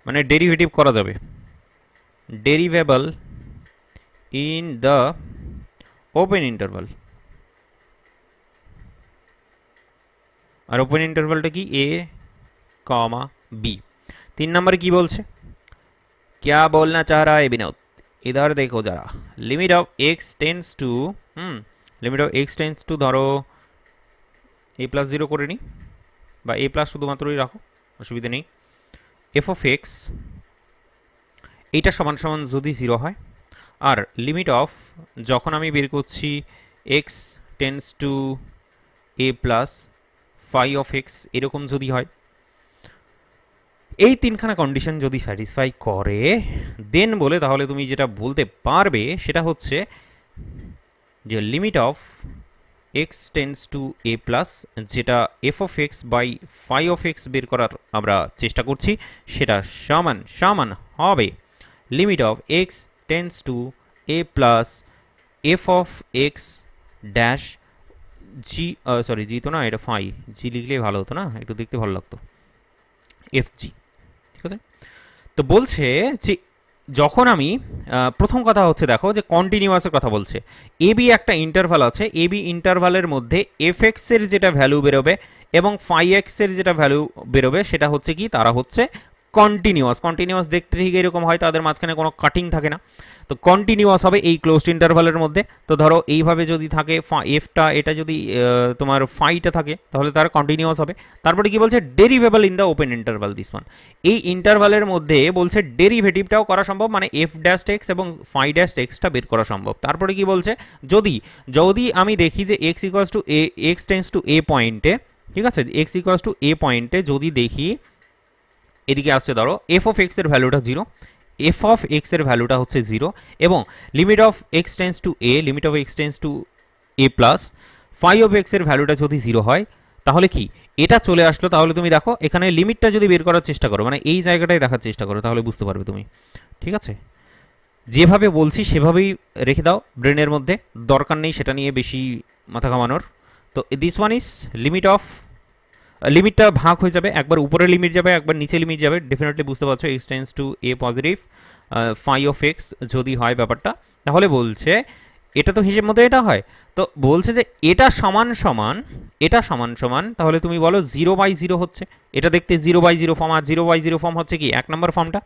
মানে ডেরিভেটিভ করা যাবে derivable in the open interval আর ওপেন ইন্টারভালটা কি এ কমা বি তিন নম্বরে কি বলছে क्या बोलना चाह रहा এ विनोद इधर দেখো যারা limit of x tends to hmm limit of x tends to ধরো এ প্লাস জিরো করে নিই বা এ প্লাস শুধুমাত্রই রাখো অসুবিধা নেই এফ অফ এক্স এইটা সমান সমান যদি জিরো হয় আর লিমিট অফ যখন আমি বের করছি x tends to a plus phi of x এরকম যদি হয় এই তিনখানা কন্ডিশন যদি স্যাটিসফাই করে দেন বলে তাহলে তুমি যেটা বলতে পারবে সেটা হচ্ছে যে limit of x tends to a plus যেটা f of x by phi of x বের করার আমরা চেষ্টা করছি সেটা সমান সমান হবে limit of x tends to a plus f of x dash g sorry g তো না এটা ফাই জি লিখলেই ভালো হতো না একটু দেখতে ভালো লাগতো এফ জি ঠিক আছে তো বলছে যে যখন আমি প্রথম কথা হচ্ছে দেখো যে কন্টিনিউয়াসের কথা বলছে এ বি একটা ইন্টারভাল আছে এ বি ইন্টারভালের মধ্যে এফ এক্সের যেটা ভ্যালু বেরোবে এবং ফাই এক্সের যেটা ভ্যালু বেরোবে সেটা হচ্ছে কি তারা হচ্ছে কন্টিনিউয়াস কন্টিনিউয়াস দেখতে ঠিক এরকম হয় তাদের মাঝখানে কোনো কাটিং থাকে না তো কন্টিনিউয়াস হবে এই ক্লোজড ইন্টারভালের মধ্যে তো ধরো এইভাবে যদি থাকে এফটা এটা যদি তোমার ফাইটা থাকে তাহলে তার কন্টিনিউয়াস হবে তারপরে কি বলছে derivable in the open interval this one এই ইন্টারভালের মধ্যে বলছে ডেরিভেটিভটাও করা সম্ভব মানে এফ ড্যাশ এক্স এবং ফাই ড্যাশ এক্সটা বের করা সম্ভব তারপরে কি বলছে যদি যদি আমি দেখি যে x equals to a x tends to a পয়েন্টে ঠিক আছে এক্স ইকোয়াস টু এ পয়েন্টে যদি দেখি এদিকে আসছে ধরো এফ অফ এক্সের ভ্যালুটা জিরো এফ অফ এক্স এর ভ্যালুটা হচ্ছে জিরো এবং limit of x tends to a limit of x tends to a plus phi of x এর ভ্যালুটা যদি জিরো হয় তাহলে কি এটা চলে আসলো তাহলে তুমি দেখো এখানে লিমিটটা যদি বের করার চেষ্টা করো মানে এই জায়গাটাই দেখার চেষ্টা করো তাহলে বুঝতে পারবে তুমি ঠিক আছে যেভাবে বলছি সেভাবেই রেখে দাও ব্রেনের মধ্যে দরকার নেই সেটা নিয়ে বেশি মাথা ঘামানোর তো this one is limit of লিমিটটা ভাগ হয়ে যাবে একবার উপরে লিমিট যাবে একবার নিচে লিমিট যাবে ডেফিনেটলি বুঝতে পারছো x tends to a positive phi of x যদি হয় ব্যাপারটা তাহলে বলছে এটা তো হিসেব মতো এটা হয় তো বলছে যে এটা সমান সমান এটা সমান সমান তাহলে তুমি বলো জিরো বাই জিরো হচ্ছে এটা দেখতে জিরো বাই জিরো ফর্ম আর জিরো বাই জিরো ফর্ম হচ্ছে কি এক নম্বর ফর্মটা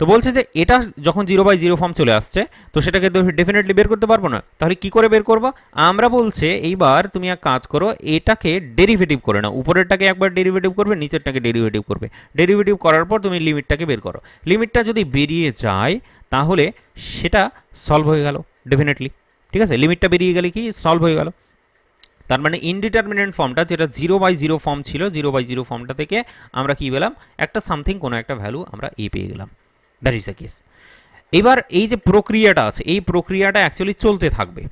তো বলছে যে এটা যখন জিরো বাই জিরো ফর্ম চলে আসছে তো সেটাকে ডেফিনেটলি বের করতে পারবো না তাহলে কি করে বের করবো আমরা বলছে এইবার তুমি এক কাজ করো এটাকে ডেরিভেটিভ করে নাও উপরেরটাকে একবার ডেরিভেটিভ করবে নিচেরটাকে ডেরিভেটিভ করবে ডেরিভেটিভ করার পর তুমি লিমিটটাকে বের করো লিমিটটা যদি বেরিয়ে যায় তাহলে সেটা সলভ হয়ে গেল ডেফিনেটলি ঠিক আছে লিমিটটা বেরিয়ে গেলে কি সলভ হয়ে গেল তার মানে ইনডিটারমিনেন্ট ফর্মটা যেটা জিরো বাই জিরো ফর্ম ছিল জিরো বাই জিরো ফর্মটা থেকে আমরা কি পেলাম একটা সামথিং কোনো একটা ভ্যালু আমরা এ পেয়ে গেলাম দ্যাট ইজ দ্য কেস এবার এই যে প্রক্রিয়াটা আছে এই প্রক্রিয়াটা অ্যাকচুয়ালি চলতে থাকবে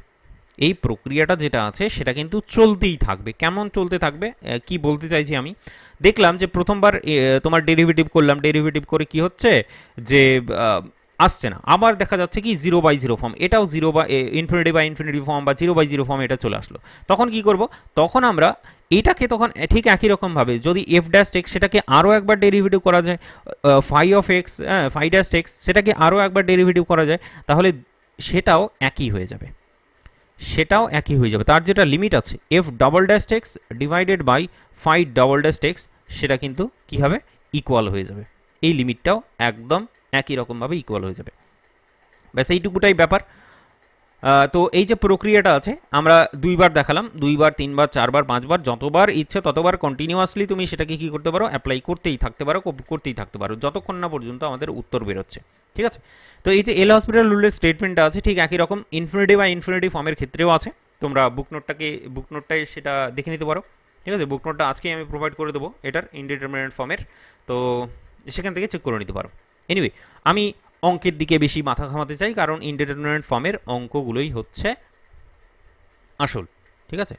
এই প্রক্রিয়াটা যেটা আছে সেটা কিন্তু চলতেই থাকবে কেমন চলতে থাকবে কি বলতে চাইছি আমি দেখলাম যে প্রথমবার তোমার ডেরিভেটিভ করলাম ডেরিভেটিভ করে কি হচ্ছে যে আসছে না আবার দেখা যাচ্ছে কি জিরো বাই জিরো ফর্ম এটাও জিরো বা ইনফিনিটি বাই ইনফিনিটি ফর্ম বা জিরো বাই জিরো ফর্ম এটা চলে আসলো তখন কি করব তখন আমরা এটাকে তখন ঠিক একই রকমভাবে যদি এফ ড্যাশ টেক্স সেটাকে আরও একবার ডেরিভেটিভ করা যায় phi of x phi dash x সেটাকে আরও একবার ডেরিভেটিভ করা যায় তাহলে সেটাও একই হয়ে যাবে সেটাও একই হয়ে যাবে তার যেটা লিমিট আছে f double dash x divided by phi double dash x সেটা কিন্তু কী হবে ইকুয়াল হয়ে যাবে এই লিমিটটাও একদম একই রকমভাবে ইকুয়াল হয়ে যাবে ব্যাস এইটুকুটাই ব্যাপার তো এই যে প্রক্রিয়াটা আছে আমরা দুইবার দেখালাম দুইবার তিনবার চারবার পাঁচবার যতবার ইচ্ছে ততবার কন্টিনিউয়াসলি তুমি সেটাকে কী করতে পারো অ্যাপ্লাই করতেই থাকতে পারো করতেই থাকতে পারো যতক্ষণ না পর্যন্ত আমাদের উত্তর বেরোচ্ছে ঠিক আছে তো এই যে এল হসপিটাল রুলের স্টেটমেন্টটা আছে ঠিক একই রকম ইনফিনিটি বা ইনফিনিটি ফর্মের ক্ষেত্রেও আছে তোমরা বুক নোটটাকে বুক নোটটাই সেটা দেখে নিতে পারো ঠিক আছে বুক নোটটা আজকেই আমি প্রোভাইড করে দেবো এটার ইনডিটারমিনেন্ট ফর্মের তো সেখান থেকে চেক করে নিতে পারো এনিওয়ে আমি অঙ্কের দিকে বেশি মাথা ঘামাতে চাই কারণ ইন্টারটেনমেন্ট ফর্মের অঙ্কগুলোই হচ্ছে আসল ঠিক আছে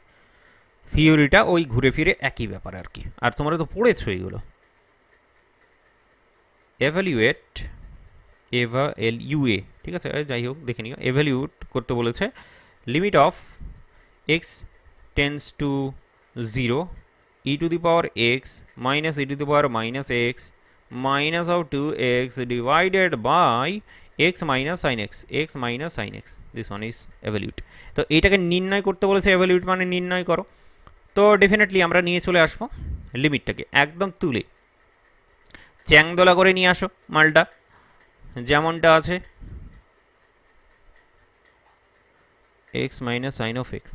থিওরিটা ওই ঘুরে ফিরে একই ব্যাপার আর কি আর তোমরা তো পড়েছো এইগুলো এভ্যালিউয়েট এভা এল ইউএ ঠিক আছে যাই হোক দেখে নিও এভ্যালিউট করতে বলেছে limit of x tends to zero e to the power x minus e to the power minus x minus of 2x divided by x minus sin x x minus sin x this one is evolute তো এটাকে নির্ণয় করতে বলেছে এভলিউট মানে নির্ণয় করো তো definitely আমরা নিয়ে চলে আসবো লিমিটটাকে একদম তুলে চ্যাংদোলা করে নিয়ে আসো মালটা যেমনটা আছে x minus sine of x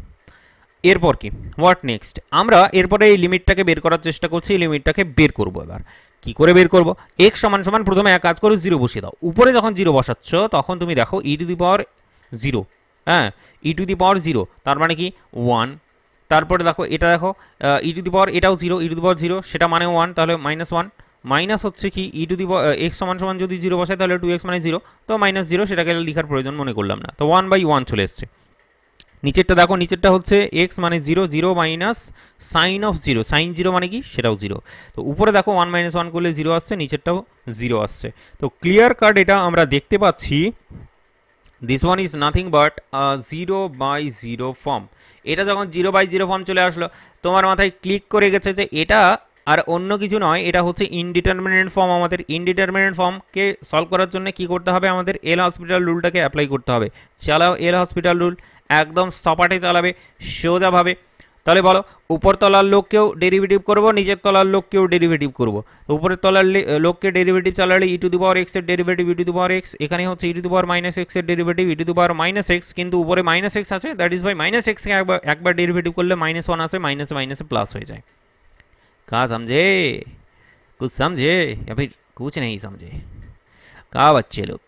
এরপর কি হোয়াট নেক্সট আমরা এরপরে এই লিমিটটাকে বের করার চেষ্টা করছি এই লিমিটটাকে বের করবো এবার কি করে বের করবো এক সমান সমান প্রথমে এক কাজ করে জিরো বসিয়ে দাও উপরে যখন জিরো বসাচ্ছ তখন তুমি দেখো ই টু দি পাওয়ার জিরো হ্যাঁ ই টু দি পাওয়ার জিরো তার মানে কি ওয়ান তারপরে দেখো এটা দেখো ই টু দি পাওয়ার এটাও zero e to the power zero সেটা মানে ওয়ান তাহলে মাইনাস ওয়ান মাইনাস হচ্ছে কি ই টু দি এক্স সমান সমান যদি জিরো বসায় তাহলে টু এক্স মানে জিরো তো মাইনাস জিরো সেটাকে লিখার প্রয়োজন মনে করলাম না তো ওয়ান বাই ওয়ান চলে এসছে নিচেরটা দেখো নিচেরটা হচ্ছে এক্স মানে zero zero minus sine of zero sine zero মানে কি সেটাও জিরো তো উপরে দেখো ওয়ান মাইনাস ওয়ান করলে জিরো আসছে নিচেরটাও জিরো আসছে তো ক্লিয়ার কার্ড এটা আমরা দেখতে পাচ্ছি this one is nothing but zero by zero form এটা যখন জিরো বাই জিরো ফর্ম চলে আসলো তোমার মাথায় ক্লিক করে গেছে যে এটা আর অন্য কিছু নয় এটা হচ্ছে ইনডিটারমিনেন্ট ফর্ম আমাদের ইনডিটারমিনেন্ট ফর্মকে সলভ করার জন্য কি করতে হবে আমাদের এল হসপিটাল রুলটাকে অ্যাপ্লাই করতে হবে চালাও এল হসপিটাল রুল একদম সপাটে চালাবে সোজাভাবে তাহলে বলো উপর তলার লোককেও ডেরিভেটিভ করব নিচের তলার লোককেও ডেরিভেটিভ করব উপরের তলার লোককে ডেরিভেটিভ চালালে ইটু দু পাওয়ার এক্সের ডেরিভেটিভ ইটু দু পাওয়ার এক্স এখানে হচ্ছে ইটু দু পাওয়ার মাইনাস এক্সের ডেরিভেটিভ ইটু দু পাওয়ার মাইনাস এক্স কিন্তু উপরে মাইনাস এক্স আছে দ্যাট ইজ বাই মাইনাস এক্সকে একবার একবার ডেরিভেটিভ করলে মাইনাস ওয়ান আসে মাইনাসে মাইনাসে প্লাস হয়ে যায় कहाँ समझे कुछ समझे या फिर कुछ नहीं সমঝে কা বাচ্চে লোক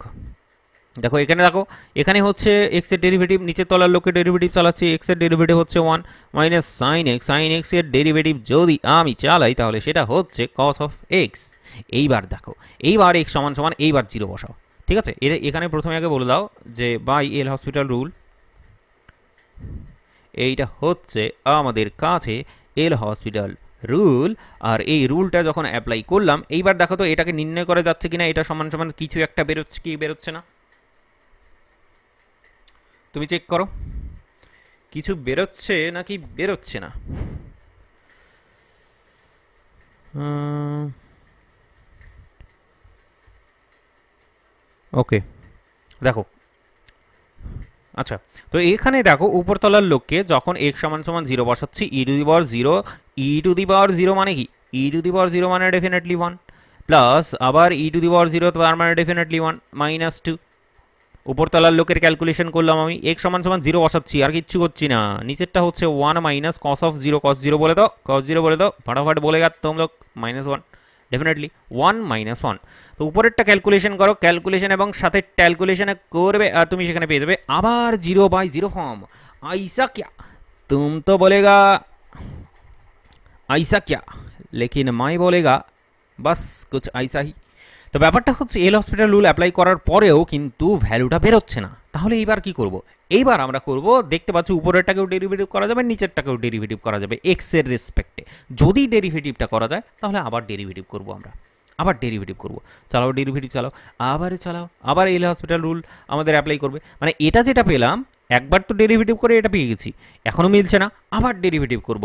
দেখো এখানে দেখো এখানে হচ্ছে এক্স এর ডেরিভেটিভ নিচের তলার লোকে ডেরিভেটিভ চালাচ্ছি এক্স এর ডেরিভেটিভ হচ্ছে one minus sine x sine এক্সের ডেরিভেটিভ যদি আমি চালাই তাহলে সেটা হচ্ছে কস অফ এক্স এইবার দেখো এইবার এক্স সমান সমান এইবার জিরো বসাও ঠিক আছে এখানে প্রথমে আগে বলে দাও যে বাই এল হসপিটাল রুল এইটা হচ্ছে আমাদের কাছে এল হসপিটাল রুল আর এই রুলটা যখন অ্যাপ্লাই করলাম এইবার দেখো তো এটাকে নির্ণয় করা যাচ্ছে কিনা এটা সমান সমান কিছু একটা বেরোচ্ছে কি বেরোচ্ছে না তুমি চেক করো কিছু বেরোচ্ছে নাকি বেরোচ্ছে না ওকে দেখো আচ্ছা তো এখানে দেখো উপরতলার লোককে যখন এক্স সমান সমান জিরো বসাচ্ছি e to the power zero e to the power zero মানে কি e to the power zero মানে ডেফিনেটলি ওয়ান প্লাস আবার e to the power zero তার মানে ডেফিনেটলি ওয়ান মাইনাস টু উপরতলার লোকের ক্যালকুলেশন করলাম আমি এক সমান সমান জিরো বসাচ্ছি আর কিচ্ছু করছি না নিচেরটা হচ্ছে one minus cos of zero cos zero বলে দাও কস জিরো বলে দাও ফাটাফাট বলে গেল তোমলোক minus one definitely one minus one তো উপরেরটা ক্যালকুলেশন করো ক্যালকুলেশন এবং সাথে ক্যালকুলেশনে করবে আর তুমি সেখানে পেয়ে যাবে আবার জিরো বাই জিরো ফর্ম আইসা ক্যা তুম তো বলেগা আইসা ক্যা লেকিন মাই বলেগা বাস কুছ আইসা হি তো ব্যাপারটা হচ্ছে এল হসপিটাল রুল অ্যাপ্লাই করার পরেও কিন্তু ভ্যালুটা বেরোচ্ছে না তাহলে এইবার কি করব এইবার আমরা করব দেখতে পাচ্ছি উপরেরটাকেও ডেরিভেটিভ করা যাবে নিচেরটাকেও ডেরিভেটিভ করা যাবে এক্সের রেসপেক্টে যদি ডেরিভেটিভটা করা যায় তাহলে আবার ডেরিভেটিভ করব আমরা আবার ডেরিভেটিভ করব চালাও ডেরিভেটিভ চালাও আবার চালাও আবার এলে হসপিটাল রুল আমাদের অ্যাপ্লাই করবে মানে এটা যেটা পেলাম একবার তো ডেরিভেটিভ করে এটা পেয়ে গেছি এখনও মিলছে না আবার ডেরিভেটিভ করব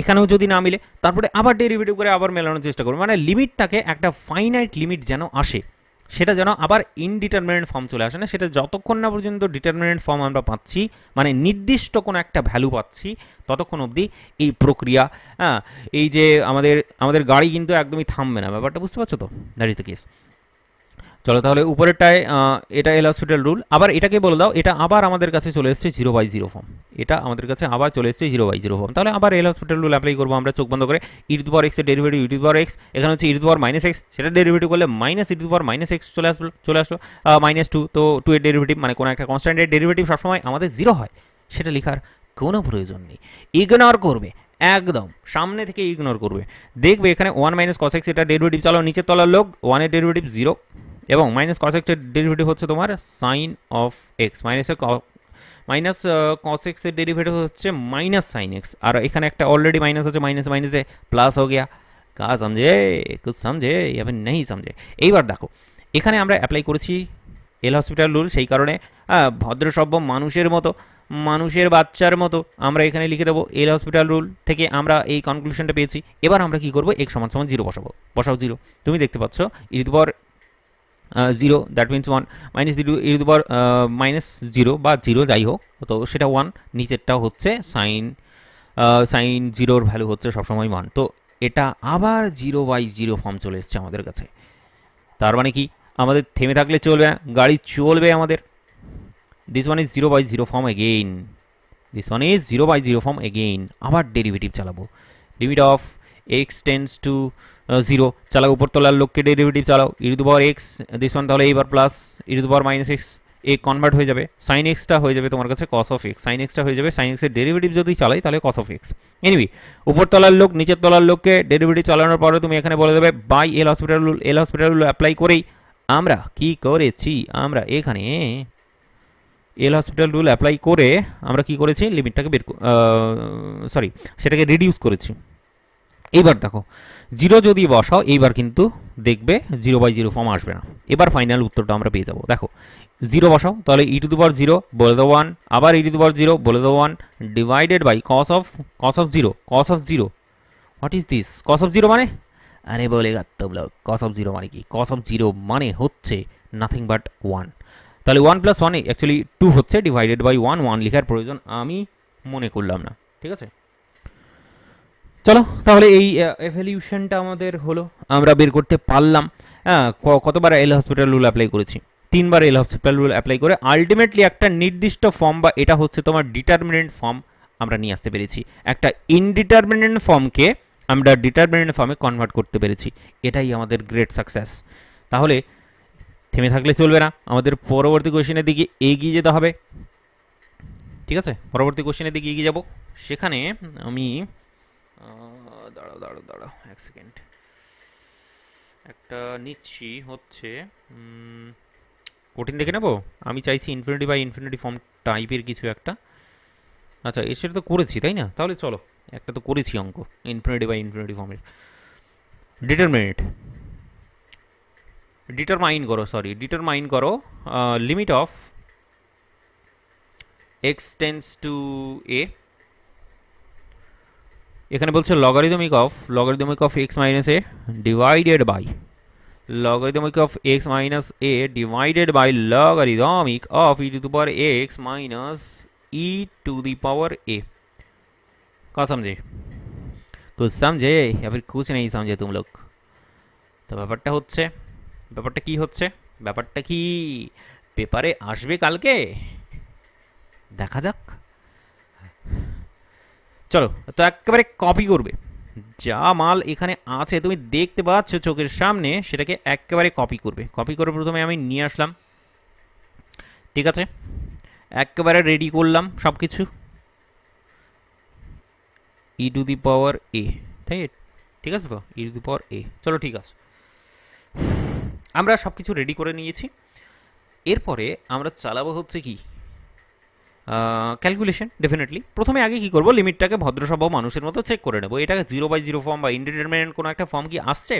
এখানেও যদি না মিলে তারপরে আবার ডেরিভেটিভ করে আবার মেলানোর চেষ্টা করবো মানে লিমিটটাকে একটা ফাইনাইট লিমিট যেন আসে সেটা যেন আবার ইনডিটারমিনেন্ট ফর্ম চলে আসে না সেটা যতক্ষণ না পর্যন্ত ডিটারমিনেন্ট ফর্ম আমরা পাচ্ছি মানে নির্দিষ্ট কোনো একটা ভ্যালু পাচ্ছি ততক্ষণ অবধি এই প্রক্রিয়া হ্যাঁ এই যে আমাদের আমাদের গাড়ি কিন্তু একদমই থামবে না ব্যাপারটা বুঝতে পারছো তো দ্যাট ইজ দ্য কেস চলো তাহলে উপরেরটায় এটা এল হসপিটাল রুল আবার এটাকে বলে দাও এটা আবার আমাদের কাছে চলে এসছে জিরো বাই জিরো ফর্ম এটা আমাদের কাছে আবার চলে এসছে জিরো বাই জিরো ফর্ম তাহলে আবার এল হসপিটাল রুল অ্যাপ্লাই করবো আমরা চোখ বন্ধ করে ইট পাওয়ার এক্সের ডেরিভেটিভ ইট পাওয়ার এক্স এখানে হচ্ছে ইট পাওয়ার মাইনাস এক্স সেটা ডেরিভেটিভ করলে minus e to power minus x চলে আসলো চলে আসলো মাইনাস টু তো টু এর ডেরিভেটিভ মানে কোনো একটা কনস্ট্যান্টের ডেরিভেটিভ সবসময় আমাদের জিরো হয় সেটা লেখার কোনো প্রয়োজন নেই ইগনোর করবে একদম সামনে থেকে ইগনোর করবে দেখবে এখানে ওয়ান মাইনাস কস এক্স এটা ডেরিভেটিভ চালাও নিচের তলার লোক ওয়ানের ডেরিভেটিভ জিরো এবং মাইনাস কস এক্সের ডেরিভেটিভ হচ্ছে তোমার সাইন অফ এক্স মাইনাসের মাইনাস কস এক্সের ডেরিভেটিভ হচ্ছে মাইনাস সাইন এক্স আর এখানে একটা অলরেডি মাইনাস আছে মাইনাস মাইনাসে প্লাস হয়ে গিয়া কা সমঝে कुछ সমঝে या নেই সমঝে এইবার দেখো এখানে আমরা অ্যাপ্লাই করেছি এল হসপিটাল রুল সেই কারণে ভদ্রসভ্য মানুষের মতো মানুষের বাচ্চার মতো আমরা এখানে লিখে দেবো এল হসপিটাল রুল থেকে আমরা এই কনক্লুশনটা পেয়েছি এবার আমরা কি করব এক সমান সমান জিরো বসাবো বসাও জিরো তুমি দেখতে পাচ্ছ ইউথবর zero that means one minus zero এর দুবার মাইনাস জিরো বা জিরো যাই হোক তো সেটা ওয়ান নিচেরটা হচ্ছে সাইন সাইন জিরোর ভ্যালু হচ্ছে সবসময় ওয়ান তো এটা আবার জিরো বাই জিরো ফর্ম চলে এসছে আমাদের কাছে তার মানে কি আমাদের থেমে থাকলে চলবে না গাড়ি চলবে আমাদের this one is zero by zero form again this one is zero by zero form again আবার ডেরিভেটিভ চালাবো limit of x tends to zero চালাও উপরতলার লোককে ডেরিভেটিভ চালাও e to power x this one তাহলে এইবার plus e to power minus x এ convert হয়ে যাবে সাইন এক্সটা হয়ে যাবে তোমার কাছে কস অফ এক্স সাইন এক্সটা হয়ে যাবে সাইন এক্সের ডেরিভেটিভ যদি চালাই তাহলে কস অফ এক্স এনিওয়ে উপরতলার লোক নিচের তলার লোককে ডেরিভেটিভ চালানোর পরে তুমি এখানে বলে দেবে by L Hospital L Hospital apply করেই আমরা কি করেছি আমরা এখানে এল হসপিটাল রুল অ্যাপ্লাই করে আমরা কি করেছি লিমিটটাকে বের সরি সেটাকে রিডিউস করেছি এইবার দেখো জিরো যদি বসাও এইবার কিন্তু দেখবে জিরো বাই জিরো ফর্ম আসবে না এবার ফাইনাল উত্তরটা আমরা পেয়ে যাবো দেখো জিরো বসাও তাহলে e to the power zero বলে দাও ওয়ান আবার e to the power zero বলে দাও one divided by cos of cos of zero cos of zero what is this cos of zero মানে আরে বলে গাত্তম কস অফ জিরো মানে কি কস অফ জিরো মানে হচ্ছে নাথিং বাট ওয়ান তাহলে ওয়ান প্লাস ওয়ানে অ্যাকচুয়ালি টু হচ্ছে ডিভাইডেড বাই ওয়ান ওয়ান লেখার প্রয়োজন আমি মনে করলাম না ঠিক আছে চলো তাহলে এই এভলিউশনটা আমাদের হলো আমরা বের করতে পারলাম হ্যাঁ কতবার এল হসপিটাল রুল অ্যাপ্লাই করেছি তিনবার এল হসপিটাল রুল অ্যাপ্লাই করে আলটিমেটলি একটা নির্দিষ্ট ফর্ম বা এটা হচ্ছে তোমার ডিটারমিনেন্ট ফর্ম আমরা নিয়ে আসতে পেরেছি একটা ইনডিটারমিনেন্ট ফর্মকে আমরা ডিটারমিনেন্ট ফর্মে কনভার্ট করতে পেরেছি এটাই আমাদের গ্রেট সাকসেস তাহলে থেমে থাকলে চলবে না আমাদের পরবর্তী কোশ্চেনের দিকে এগিয়ে যেতে হবে ঠিক আছে পরবর্তী কোশ্চেনের দিকে এগিয়ে যাব সেখানে আমি দাঁড়াও দাঁড়াও দাঁড়াও এক সেকেন্ড একটা নিচ্ছি হচ্ছে কঠিন দেখে নেবো আমি চাইছি ইনফিনিটি বাই ইনফিনিটি ফর্ম টাইপের কিছু একটা আচ্ছা এসে সেটা তো করেছি তাই না তাহলে চলো একটা তো করেছি অঙ্ক ইনফিনিটি বাই ইনফিনিটি ফর্মের ডিটারমিনেট ডিটারমাইন করো সরি ডিটারমাইন করো limit of x tends to a এখানে বলছে logarithmic of logarithmic of x minus a divided by logarithmic of x minus a divided by logarithmic of e to the power x minus e to the power a का সমঝে कुछ সমঝে या ফির कुछ নেই समझे তুম লোক তো ব্যাপারটা হচ্ছে ব্যাপারটা কি হচ্ছে ব্যাপারটা কি পেপারে আসবে কালকে দেখা যাক চলো তো একেবারে কপি করবে যা মাল এখানে আছে তুমি দেখতে পাচ্ছ চোখের সামনে সেটাকে একেবারে কপি করবে কপি করে প্রথমে আমি নিয়ে আসলাম ঠিক আছে একেবারে রেডি করলাম সব কিছু ই টু দি পাওয়ার এ তাই ঠিক আছে তো ই টু দি পাওয়ার এ চলো ঠিক আছে আমরা সব কিছু রেডি করে নিয়েছি এরপরে আমরা চালাবো হচ্ছে কি ক্যালকুলেশন ডেফিনেটলি প্রথমে আগে কি করব লিমিটটাকে ভদ্রসভা মানুষের মতো চেক করে নেবো এটাকে জিরো বাই জিরো ফর্ম বা ইনডিটারমিনেন্ট কোনো একটা ফর্ম কি আসছে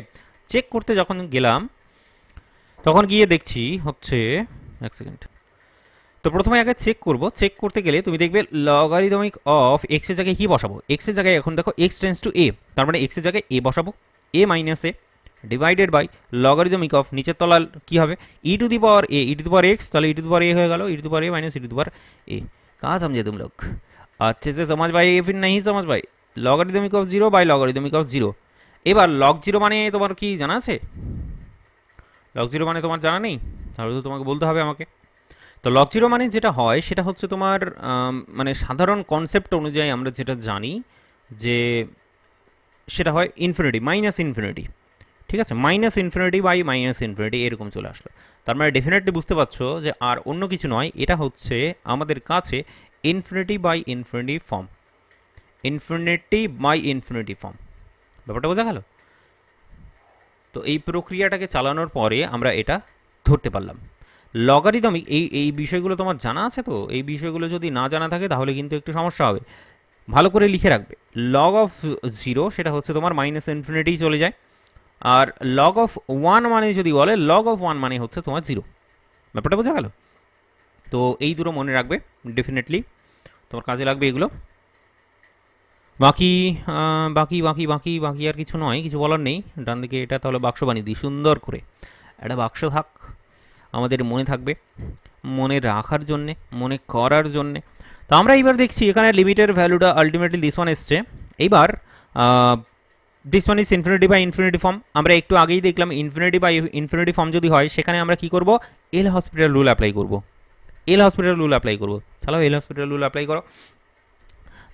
চেক করতে যখন গেলাম তখন গিয়ে দেখছি হচ্ছে এক সেকেন্ড তো প্রথমে আগে চেক করব চেক করতে গেলে তুমি দেখবে লগারিদমিক অফ এক্সের জায়গায় কী বসাবো এক্সের জায়গায় এখন দেখো এক্স টেন্স টু এ তার মানে এক্সের জায়গায় এ বসাবো a minus a divided by logarithmic of নিচের তলা কী হবে e to the power a e to the power x তাহলে ই টু দি পাওয়ার এ হয়ে গেল ই to the power a e to the power এ कहाँ সমঝে तुम লোক আচ্ছে সে সমাজ ভাই এ फिर নাই সমাজ ভাই logarithmic of zero by logarithmic of zero এবার লগ জিরো মানে তোমার কি জানা আছে লগ জিরো মানে তোমার জানা নেই তাহলে তো তোমাকে বলতে হবে আমাকে তো লগ জিরো মানে যেটা হয় সেটা হচ্ছে তোমার মানে সাধারণ কনসেপ্ট অনুযায়ী আমরা যেটা জানি যে সেটা হয় ইনফিনিটি মাইনাস ইনফিনিটি ঠিক আছে minus infinity by minus infinity এরকম চলে আসলো তার মানে ডেফিনেটলি বুঝতে পারছো যে আর অন্য কিছু নয় এটা হচ্ছে আমাদের কাছে infinity by infinity form infinity by infinity form ব্যাপারটা বোঝা গেল তো এই প্রক্রিয়াটাকে চালানোর পরে আমরা এটা ধরতে পারলাম লগারিদমিক এই এই বিষয়গুলো তোমার জানা আছে তো এই বিষয়গুলো যদি না জানা থাকে তাহলে কিন্তু একটু সমস্যা হবে ভালো করে লিখে রাখবে লগ অফ জিরো সেটা হচ্ছে তোমার মাইনাস ইনফিনিটি চলে যায় আর লগ অফ ওয়ান মানে যদি বলে লগ অফ ওয়ান মানে হচ্ছে তোমার জিরো ব্যাপারটা বোঝা গেল তো এই দুটো মনে রাখবে ডেফিনেটলি তোমার কাজে লাগবে এগুলো বাকি বাকি বাকি বাকি বাকি আর কিছু নয় কিছু বলার নেই ডান দিকে এটা তাহলে বাক্স বানিয়ে দিই সুন্দর করে একটা বাক্স থাক আমাদের মনে থাকবে মনে রাখার জন্যে মনে করার জন্যে তো আমরা এইবার দেখছি এখানে লিমিটের ভ্যালুটা আলটিমেটলি দিস ওয়ান এসছে এইবার this one is infinity by infinity form আমরা একটু আগেই দেখলাম ইনফিনিটি বাই ইনফিনিটি ফর্ম যদি হয় সেখানে আমরা কি করব এল হসপিটাল রুল অ্যাপ্লাই করব এল হসপিটাল রুল অ্যাপ্লাই করব চলো এল হসপিটাল রুল অ্যাপ্লাই করো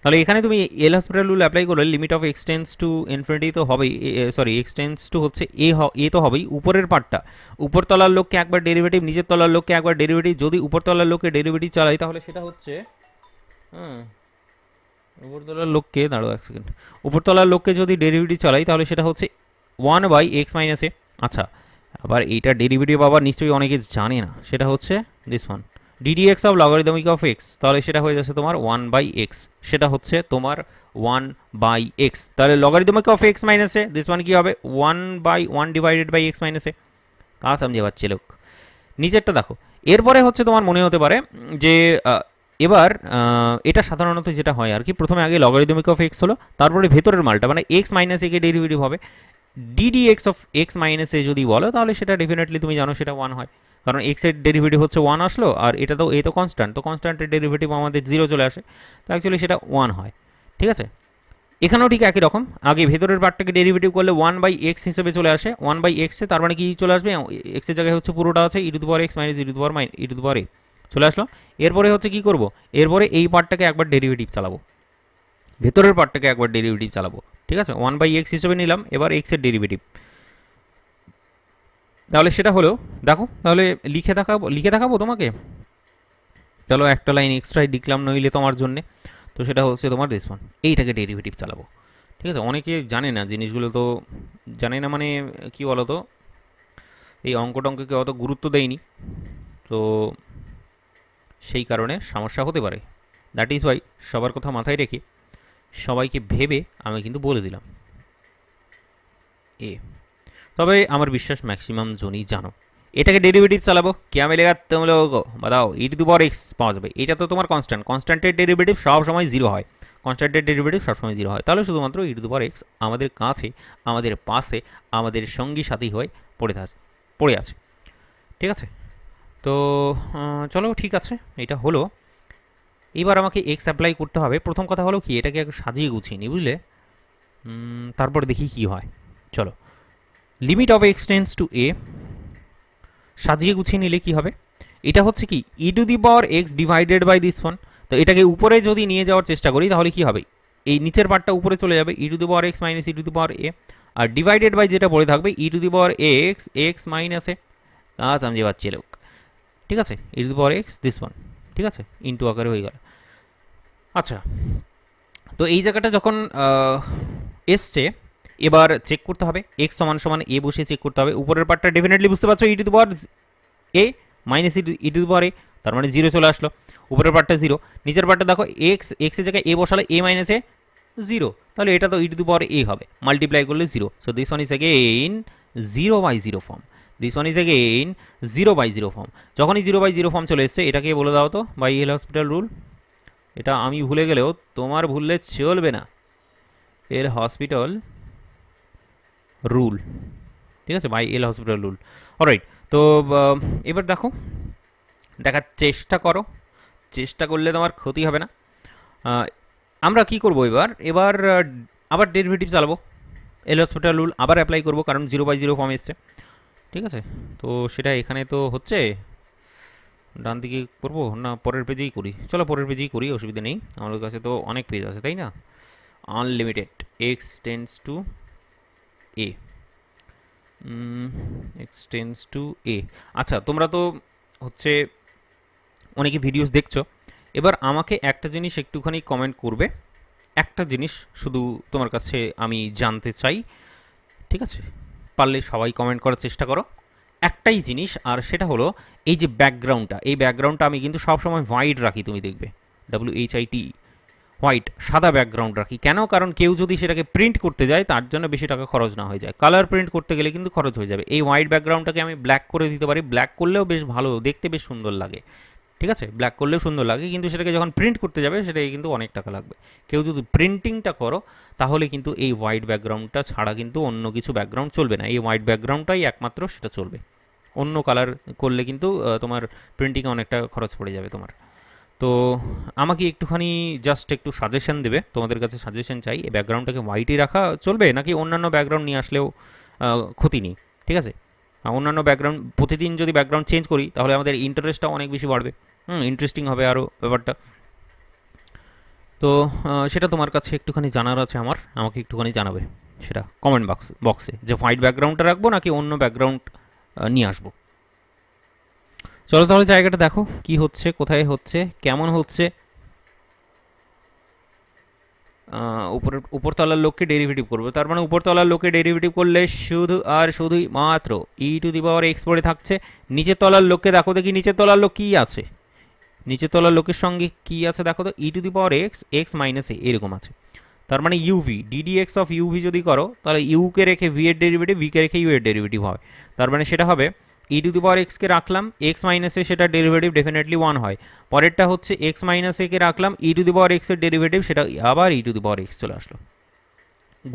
তাহলে এখানে তুমি এল হসপিটাল রুল অ্যাপ্লাই করলে limit of x tends to infinity তো হবেই সরি এক্সটেন্স টু হচ্ছে এ এ তো হবেই উপরের পার্টটা উপরতলার লোককে একবার ডেরিভেটিভ নিচের তলার লোককে একবার ডেরিভেটিভ যদি উপরতলার লোককে ডেরিভেটিভ চালাই তাহলে সেটা হচ্ছে হুম উপরতলার লোককে দাঁড়ো এক সেকেন্ড উপরতলার লোককে যদি ডেরিভেটিভ চালাই তাহলে সেটা হচ্ছে one by x minus a আচ্ছা আবার এইটা ডেরিভেটিভ আবার নিশ্চয়ই অনেকে জানে না সেটা হচ্ছে this one d d x of logarithmic of x তাহলে সেটা হয়ে যাচ্ছে তোমার ওয়ান বাই এক্স সেটা হচ্ছে তোমার ওয়ান বাই এক্স তাহলে logarithmic of x minus a this one কী হবে one by one divided by x minus a কাজ যে পাচ্ছে লোক নিচেরটা দেখো এরপরে হচ্ছে তোমার মনে হতে পারে যে এবার এটা সাধারণত যেটা হয় আর কি প্রথমে আগে লগারিদমিক অফ এক্স হলো তারপরে ভেতরের মালটা মানে এক্স মাইনাস একে ডেরিভেটিভ হবে d d x of x minus a যদি বলো তাহলে সেটা ডেফিনেটলি তুমি জানো সেটা ওয়ান হয় কারণ এক্স এর ডেরিভেটিভ হচ্ছে ওয়ান আসলো আর এটা তো এ তো কনস্ট্যান্ট তো কনস্ট্যান্টের ডেরিভেটিভ আমাদের জিরো চলে আসে তো অ্যাকচুয়ালি সেটা ওয়ান হয় ঠিক আছে এখানেও ঠিক একই রকম আগে ভেতরের পার্টটাকে ডেরিভেটিভ করলে ওয়ান বাই এক্স হিসেবে চলে আসে ওয়ান বাই এক্সে তার মানে কি চলে আসবে এক্সের জায়গায় হচ্ছে পুরোটা আছে e to power x minus e to power minus e to power a চলে আসলো এরপরে হচ্ছে কি করব এরপরে এই পার্টটাকে একবার ডেরিভেটিভ চালাবো ভেতরের পার্টটাকে একবার ডেরিভেটিভ চালাবো ঠিক আছে ওয়ান বাই এক্স হিসেবে নিলাম এবার এক্সের ডেরিভেটিভ তাহলে সেটা হলো দেখো তাহলে লিখে দেখাবো লিখে দেখাবো তোমাকে চলো একটা লাইন এক্সট্রাই লিখলাম নইলে তোমার জন্যে তো সেটা হচ্ছে তোমার দিস এইটাকে ডেরিভেটিভ চালাবো ঠিক আছে অনেকে জানে না জিনিসগুলো তো জানে না মানে কি বলো তো এই অঙ্ক টঙ্ককে অত গুরুত্ব দেয়নি তো সেই কারণে সমস্যা হতে পারে দ্যাট ইজ ওয়াই সবার কথা মাথায় রেখে সবাইকে ভেবে আমি কিন্তু বলে দিলাম এ তবে আমার বিশ্বাস ম্যাক্সিমাম জোনই জানো এটাকে ডেরিভেটিভ চালাবো ক্যা মিলেগা তুমি লোক বাদাও ইট দু পর এক্স পাওয়া যাবে এটা তো তোমার কনস্ট্যান্ট কনস্ট্যান্টের ডেরিভেটিভ সব সময় জিরো হয় কনস্ট্যান্টের ডেরিভেটিভ সবসময় জিরো হয় তাহলে শুধুমাত্র ইট দু পর এক্স আমাদের কাছে আমাদের পাশে আমাদের সঙ্গী সাথী হয়ে পড়ে থাকে পড়ে আছে ঠিক আছে তো চলো ঠিক আছে এটা হলো এবার আমাকে এক্স অ্যাপ্লাই করতে হবে প্রথম কথা হলো কি এটাকে সাজিয়ে গুছিয়ে নি বুঝলে তারপর দেখি কি হয় চলো limit of x to a সাজিয়ে গুছিয়ে নিলে কি হবে এটা হচ্ছে কি e to the power x divided by this one তো এটাকে উপরে যদি নিয়ে যাওয়ার চেষ্টা করি তাহলে কি হবে এই নিচের পার্টটা উপরে চলে যাবে e to the power x minus e to the power a আর ডিভাইডেড বাই যেটা পড়ে থাকবে e to the power x x মাইনাসে কাজ আমি যে পাচ্ছিলাম ঠিক আছে e to the power x this one ঠিক আছে ইনটু আকারে হয়ে গেল আচ্ছা তো এই জায়গাটা যখন এসছে এবার চেক করতে হবে এক্স সমান সমান এ বসে চেক করতে হবে উপরের পার্টটা ডেফিনেটলি বুঝতে পারছো e to the power a minus e to the power a তার মানে জিরো চলে আসলো উপরের পার্টটা জিরো নিচের পার্টটা দেখো এক্স এক্সের জায়গায় এ বসালে এ মাইনাসে জিরো তাহলে এটা তো ই টু দি পাওয়ার এ হবে মাল্টিপ্লাই করলে zero so this one is again zero by zero form this one is again zero by zero form যখনই জিরো বাই জিরো ফর্ম চলে এসছে এটাকে বলে দাও তো বাই এল হসপিটাল রুল এটা আমি ভুলে গেলেও তোমার ভুললে চলবে না এল হসপিটাল রুল ঠিক আছে by L hospital rule alright তো এবার দেখো দেখার চেষ্টা করো চেষ্টা করলে তোমার ক্ষতি হবে না আমরা কি করব এবার এবার আবার ডেরিভেটিভ চালাবো এল হসপিটাল রুল আবার অ্যাপ্লাই করবো কারণ জিরো বাই জিরো ফর্ম এসছে ঠিক আছে তো সেটা এখানে তো হচ্ছে ডান দিকে করবো না পরের পেজেই করি চলো পরের পেজেই করি অসুবিধা নেই আমাদের কাছে তো অনেক পেজ আছে তাই না unlimited x tends to a x to a আচ্ছা তোমরা তো হচ্ছে অনেকে ভিডিওস দেখছো এবার আমাকে একটা জিনিস একটুখানি কমেন্ট করবে একটা জিনিস শুধু তোমার কাছে আমি জানতে চাই ঠিক আছে পারলে সবাই কমেন্ট করার চেষ্টা করো একটাই জিনিস আর সেটা হলো এই যে ব্যাকগ্রাউন্ডটা এই ব্যাকগ্রাউন্ডটা আমি কিন্তু সবসময় হোয়াইট রাখি তুমি দেখবে W H I T white সাদা ব্যাকগ্রাউন্ড রাখি কেন কারণ কেউ যদি সেটাকে প্রিন্ট করতে যায় তার জন্য বেশি টাকা খরচ না হয়ে যায় কালার প্রিন্ট করতে গেলে কিন্তু খরচ হয়ে যাবে এই হোয়াইট ব্যাকগ্রাউন্ডটাকে আমি ব্ল্যাক করে দিতে পারি ব্ল্যাক করলেও বেশ ভালো দেখতে বেশ সুন্দর লাগে ঠিক আছে ব্ল্যাক করলেও সুন্দর লাগে কিন্তু সেটাকে যখন প্রিন্ট করতে যাবে সেটাই কিন্তু অনেক টাকা লাগবে কেউ যদি প্রিন্টিংটা করো তাহলে কিন্তু এই হোয়াইট ব্যাকগ্রাউন্ডটা ছাড়া কিন্তু অন্য কিছু ব্যাকগ্রাউন্ড চলবে না এই হোয়াইট ব্যাকগ্রাউন্ডটাই একমাত্র সেটা চলবে অন্য কালার করলে কিন্তু তোমার প্রিন্টিংয়ে অনেকটা খরচ পড়ে যাবে তোমার তো আমাকে একটুখানি জাস্ট একটু সাজেশন দেবে তোমাদের কাছে সাজেশন চাই এই ব্যাকগ্রাউন্ডটাকে হোয়াইটই রাখা চলবে নাকি অন্যান্য ব্যাকগ্রাউন্ড নিয়ে আসলেও ক্ষতি নেই ঠিক আছে অন্যান্য ব্যাকগ্রাউন্ড প্রতিদিন যদি ব্যাকগ্রাউন্ড চেঞ্জ করি তাহলে আমাদের ইন্টারেস্টটা অনেক বেশি বাড়বে হুম ইন্টারেস্টিং হবে আরও ব্যাপারটা তো সেটা তোমার কাছে একটুখানি জানার আছে আমার আমাকে একটুখানি জানাবে সেটা কমেন্ট বক্স বক্সে যে হোয়াইট ব্যাকগ্রাউন্ডটা রাখবো নাকি অন্য ব্যাকগ্রাউন্ড নিয়ে আসবো চলো তাহলে জায়গাটা দেখো কি হচ্ছে কোথায় হচ্ছে কেমন হচ্ছে উপরের উপরতলার লোককে ডেরিভেটিভ করবো তার মানে উপরতলার লোককে ডেরিভেটিভ করলে শুধু আর শুধুই মাত্র ই টু দি পাওয়ার এক্স পরে থাকছে নিচের তলার লোককে দেখো দেখি নিচের তলার লোক কী আছে নিচের তলার লোকের সঙ্গে কি আছে দেখো তো e to the power x x minus a এরকম আছে তার মানে u v d d x of u v যদি করো তাহলে ইউকে রেখে ভি এর ডেরিভেটিভ ভিকে রেখে ইউ এর ডেরিভেটিভ হয় তার মানে সেটা হবে ই টু দি পাওয়ার এক্সকে রাখলাম এক্স মাইনাসে সেটা ডেরিভেটিভ ডেফিনেটলি ওয়ান হয় পরেরটা হচ্ছে এক্স মাইনাস একে রাখলাম ই টু দি পাওয়ার এক্সের ডেরিভেটিভ সেটা আবার e to the power x চলে আসলো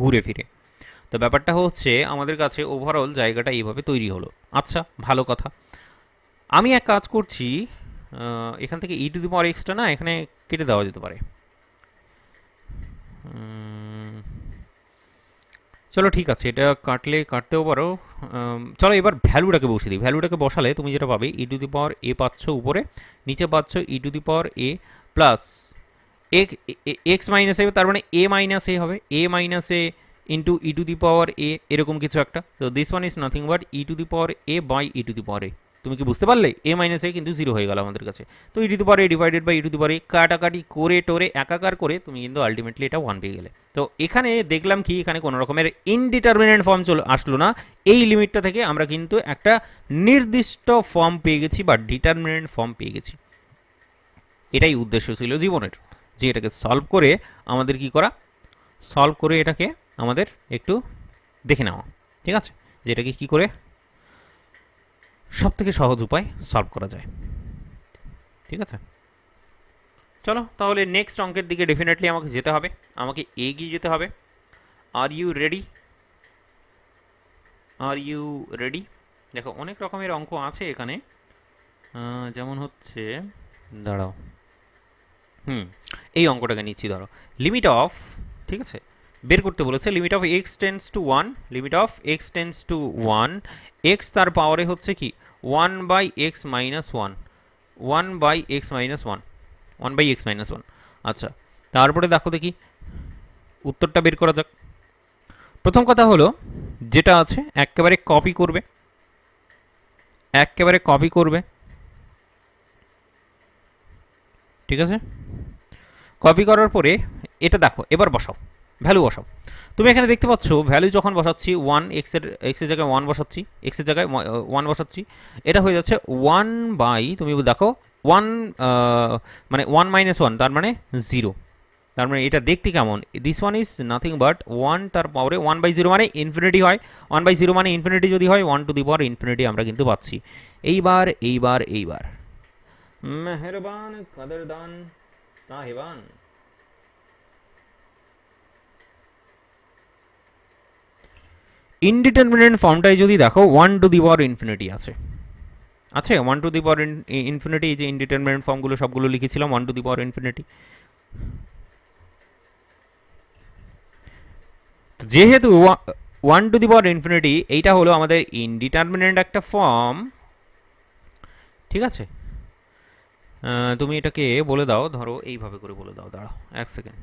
ঘুরে ফিরে তো ব্যাপারটা হচ্ছে আমাদের কাছে ওভারঅল জায়গাটা এইভাবে তৈরি হলো আচ্ছা ভালো কথা আমি এক কাজ করছি এখান থেকে ই টু দি পাওয়ার এক্সটা না এখানে কেটে দেওয়া যেতে পারে চলো ঠিক আছে এটা কাটলে কাটতেও পারো চলো এবার ভ্যালুটাকে বসিয়ে দিই ভ্যালুটাকে বসালে তুমি যেটা পাবে ই টু দি পাওয়ার এ পাচ্ছ উপরে নিচে পাচ্ছ e to the power a plus x minus a তার মানে এ মাইনাস এ হবে a minus a into e to the power a এরকম কিছু একটা তো this one is nothing but e to the power a by E to the power a তুমি কি বুঝতে পারলে এ মাইনাস এ কিন্তু জিরো হয়ে গেল আমাদের কাছে তো ইডি তো পারে ডিভাইডেড বাই ইডি তো পারে কাটাকাটি করে টোরে একাকার করে তুমি কিন্তু আলটিমেটলি এটা ওয়ান পেয়ে গেলে তো এখানে দেখলাম কি এখানে কোনো রকমের ইনডিটারমিনেন্ট ফর্ম চলে আসলো না এই লিমিটটা থেকে আমরা কিন্তু একটা নির্দিষ্ট ফর্ম পেয়ে গেছি বা ডিটারমিনেন্ট ফর্ম পেয়ে গেছি এটাই উদ্দেশ্য ছিল জীবনের যে এটাকে সলভ করে আমাদের কি করা সলভ করে এটাকে আমাদের একটু দেখে নেওয়া ঠিক আছে যেটাকে কী করে সব থেকে সহজ উপায় সলভ করা যায় ঠিক আছে চলো তাহলে নেক্সট অঙ্কের দিকে ডেফিনেটলি আমাকে যেতে হবে আমাকে এগিয়ে যেতে হবে are you ready are you ready দেখো অনেক রকমের অঙ্ক আছে এখানে যেমন হচ্ছে দাঁড়াও হুম এই অঙ্কটাকে নিচ্ছি ধরো লিমিট অফ ঠিক আছে বের করতে বলেছে limit of x tends to one limit of x tends to one x তার পাওয়ারে হচ্ছে কি one by x minus one one by x minus one one by x minus one আচ্ছা তারপরে দেখো দেখি উত্তরটা বের করা যাক প্রথম কথা হলো যেটা আছে একেবারে কপি করবে একেবারে কপি করবে ঠিক আছে কপি করার পরে এটা দেখো এবার বসাও ভ্যালু বসাও তুমি এখানে দেখতে পাচ্ছ ভ্যালু যখন বসাচ্ছি ওয়ান এক্সের এক্সের জায়গায় ওয়ান বসাচ্ছি এক্সের জায়গায় ওয়ান বসাচ্ছি এটা হয়ে যাচ্ছে ওয়ান বাই তুমি দেখো ওয়ান মানে ওয়ান মাইনাস ওয়ান তার মানে জিরো তার মানে এটা দেখতে কেমন this one is nothing but one তার পাওয়ারে ওয়ান বাই জিরো মানে ইনফিনিটি হয় ওয়ান বাই জিরো মানে ইনফিনিটি যদি হয় one to the power infinity আমরা কিন্তু পাচ্ছি এইবার এইবার এইবার মেহরবান কাদরদান সাহেবান ইনডিটারমিনেন্ট ফর্মটাই যদি দেখো one to the power infinity আছে আছে one to the power infinity এই যে ইনডিটারমিনেন্ট ফর্মগুলো সবগুলো লিখেছিলাম one to the power infinity যেহেতু one to the power infinity এইটা হলো আমাদের ইনডিটারমিনেন্ট একটা ফর্ম ঠিক আছে তুমি এটাকে বলে দাও ধরো এইভাবে করে বলে দাও দাঁড়াও এক সেকেন্ড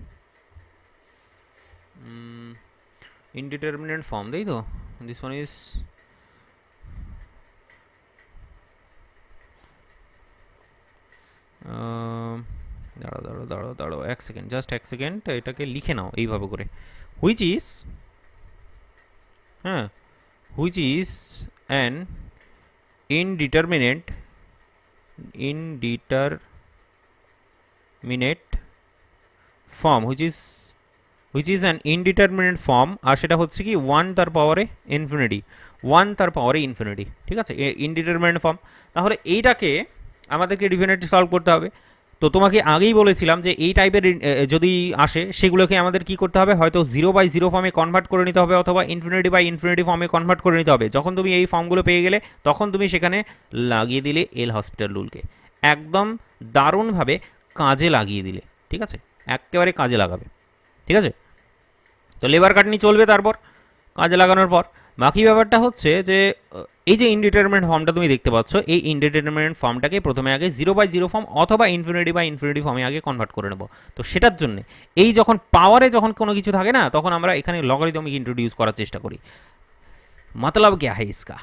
indeterminate form তাই তো this one is দাঁড়াও দাঁড়াও দাঁড়াও দাঁড়াও এক সেকেন্ড জাস্ট এক সেকেন্ড এটাকে লিখে নাও এইভাবে করে হুইচ ইজ হ্যাঁ which is an indeterminate indeterminate form which is which is an indeterminate form আর সেটা হচ্ছে কি ওয়ান তার পাওয়ারে ইনফিনিটি ওয়ান তার পাওয়ারে ইনফিনিটি ঠিক আছে ইনডিটারমিনেট ফর্ম তাহলে এইটাকে আমাদেরকে ডিফিনেটলি সলভ করতে হবে তো তোমাকে আগেই বলেছিলাম যে এই টাইপের যদি আসে সেগুলোকে আমাদের কি করতে হবে হয়তো জিরো বাই জিরো ফর্মে কনভার্ট করে নিতে হবে অথবা ইনফিনিটি বাই ইনফিনিটি ফর্মে কনভার্ট করে নিতে হবে যখন তুমি এই ফর্মগুলো পেয়ে গেলে তখন তুমি সেখানে লাগিয়ে দিলে এল হসপিটাল রুলকে একদম দারুণভাবে কাজে লাগিয়ে দিলে ঠিক আছে একেবারে কাজে লাগাবে ঠিক আছে তো লেবার কাটনি চলবে তারপর কাজে লাগানোর পর বাকি ব্যাপারটা হচ্ছে যে এই যে ইনডিটারমেন্ট ফর্মটা তুমি দেখতে পাচ্ছ এই ইনডিটারমেন্ট ফর্মটাকে প্রথমে আগে জিরো বাই জিরো ফর্ম অথবা ইনফিনিটি বাই ইনফিনিটি ফর্মে আগে কনভার্ট করে নেবো তো সেটার জন্য এই যখন পাওয়ারে যখন কোনো কিছু থাকে না তখন আমরা এখানে লগারিদমিক ইন্ট্রোডিউস করার চেষ্টা করি মতলব কে হ্যাঁ ইসকা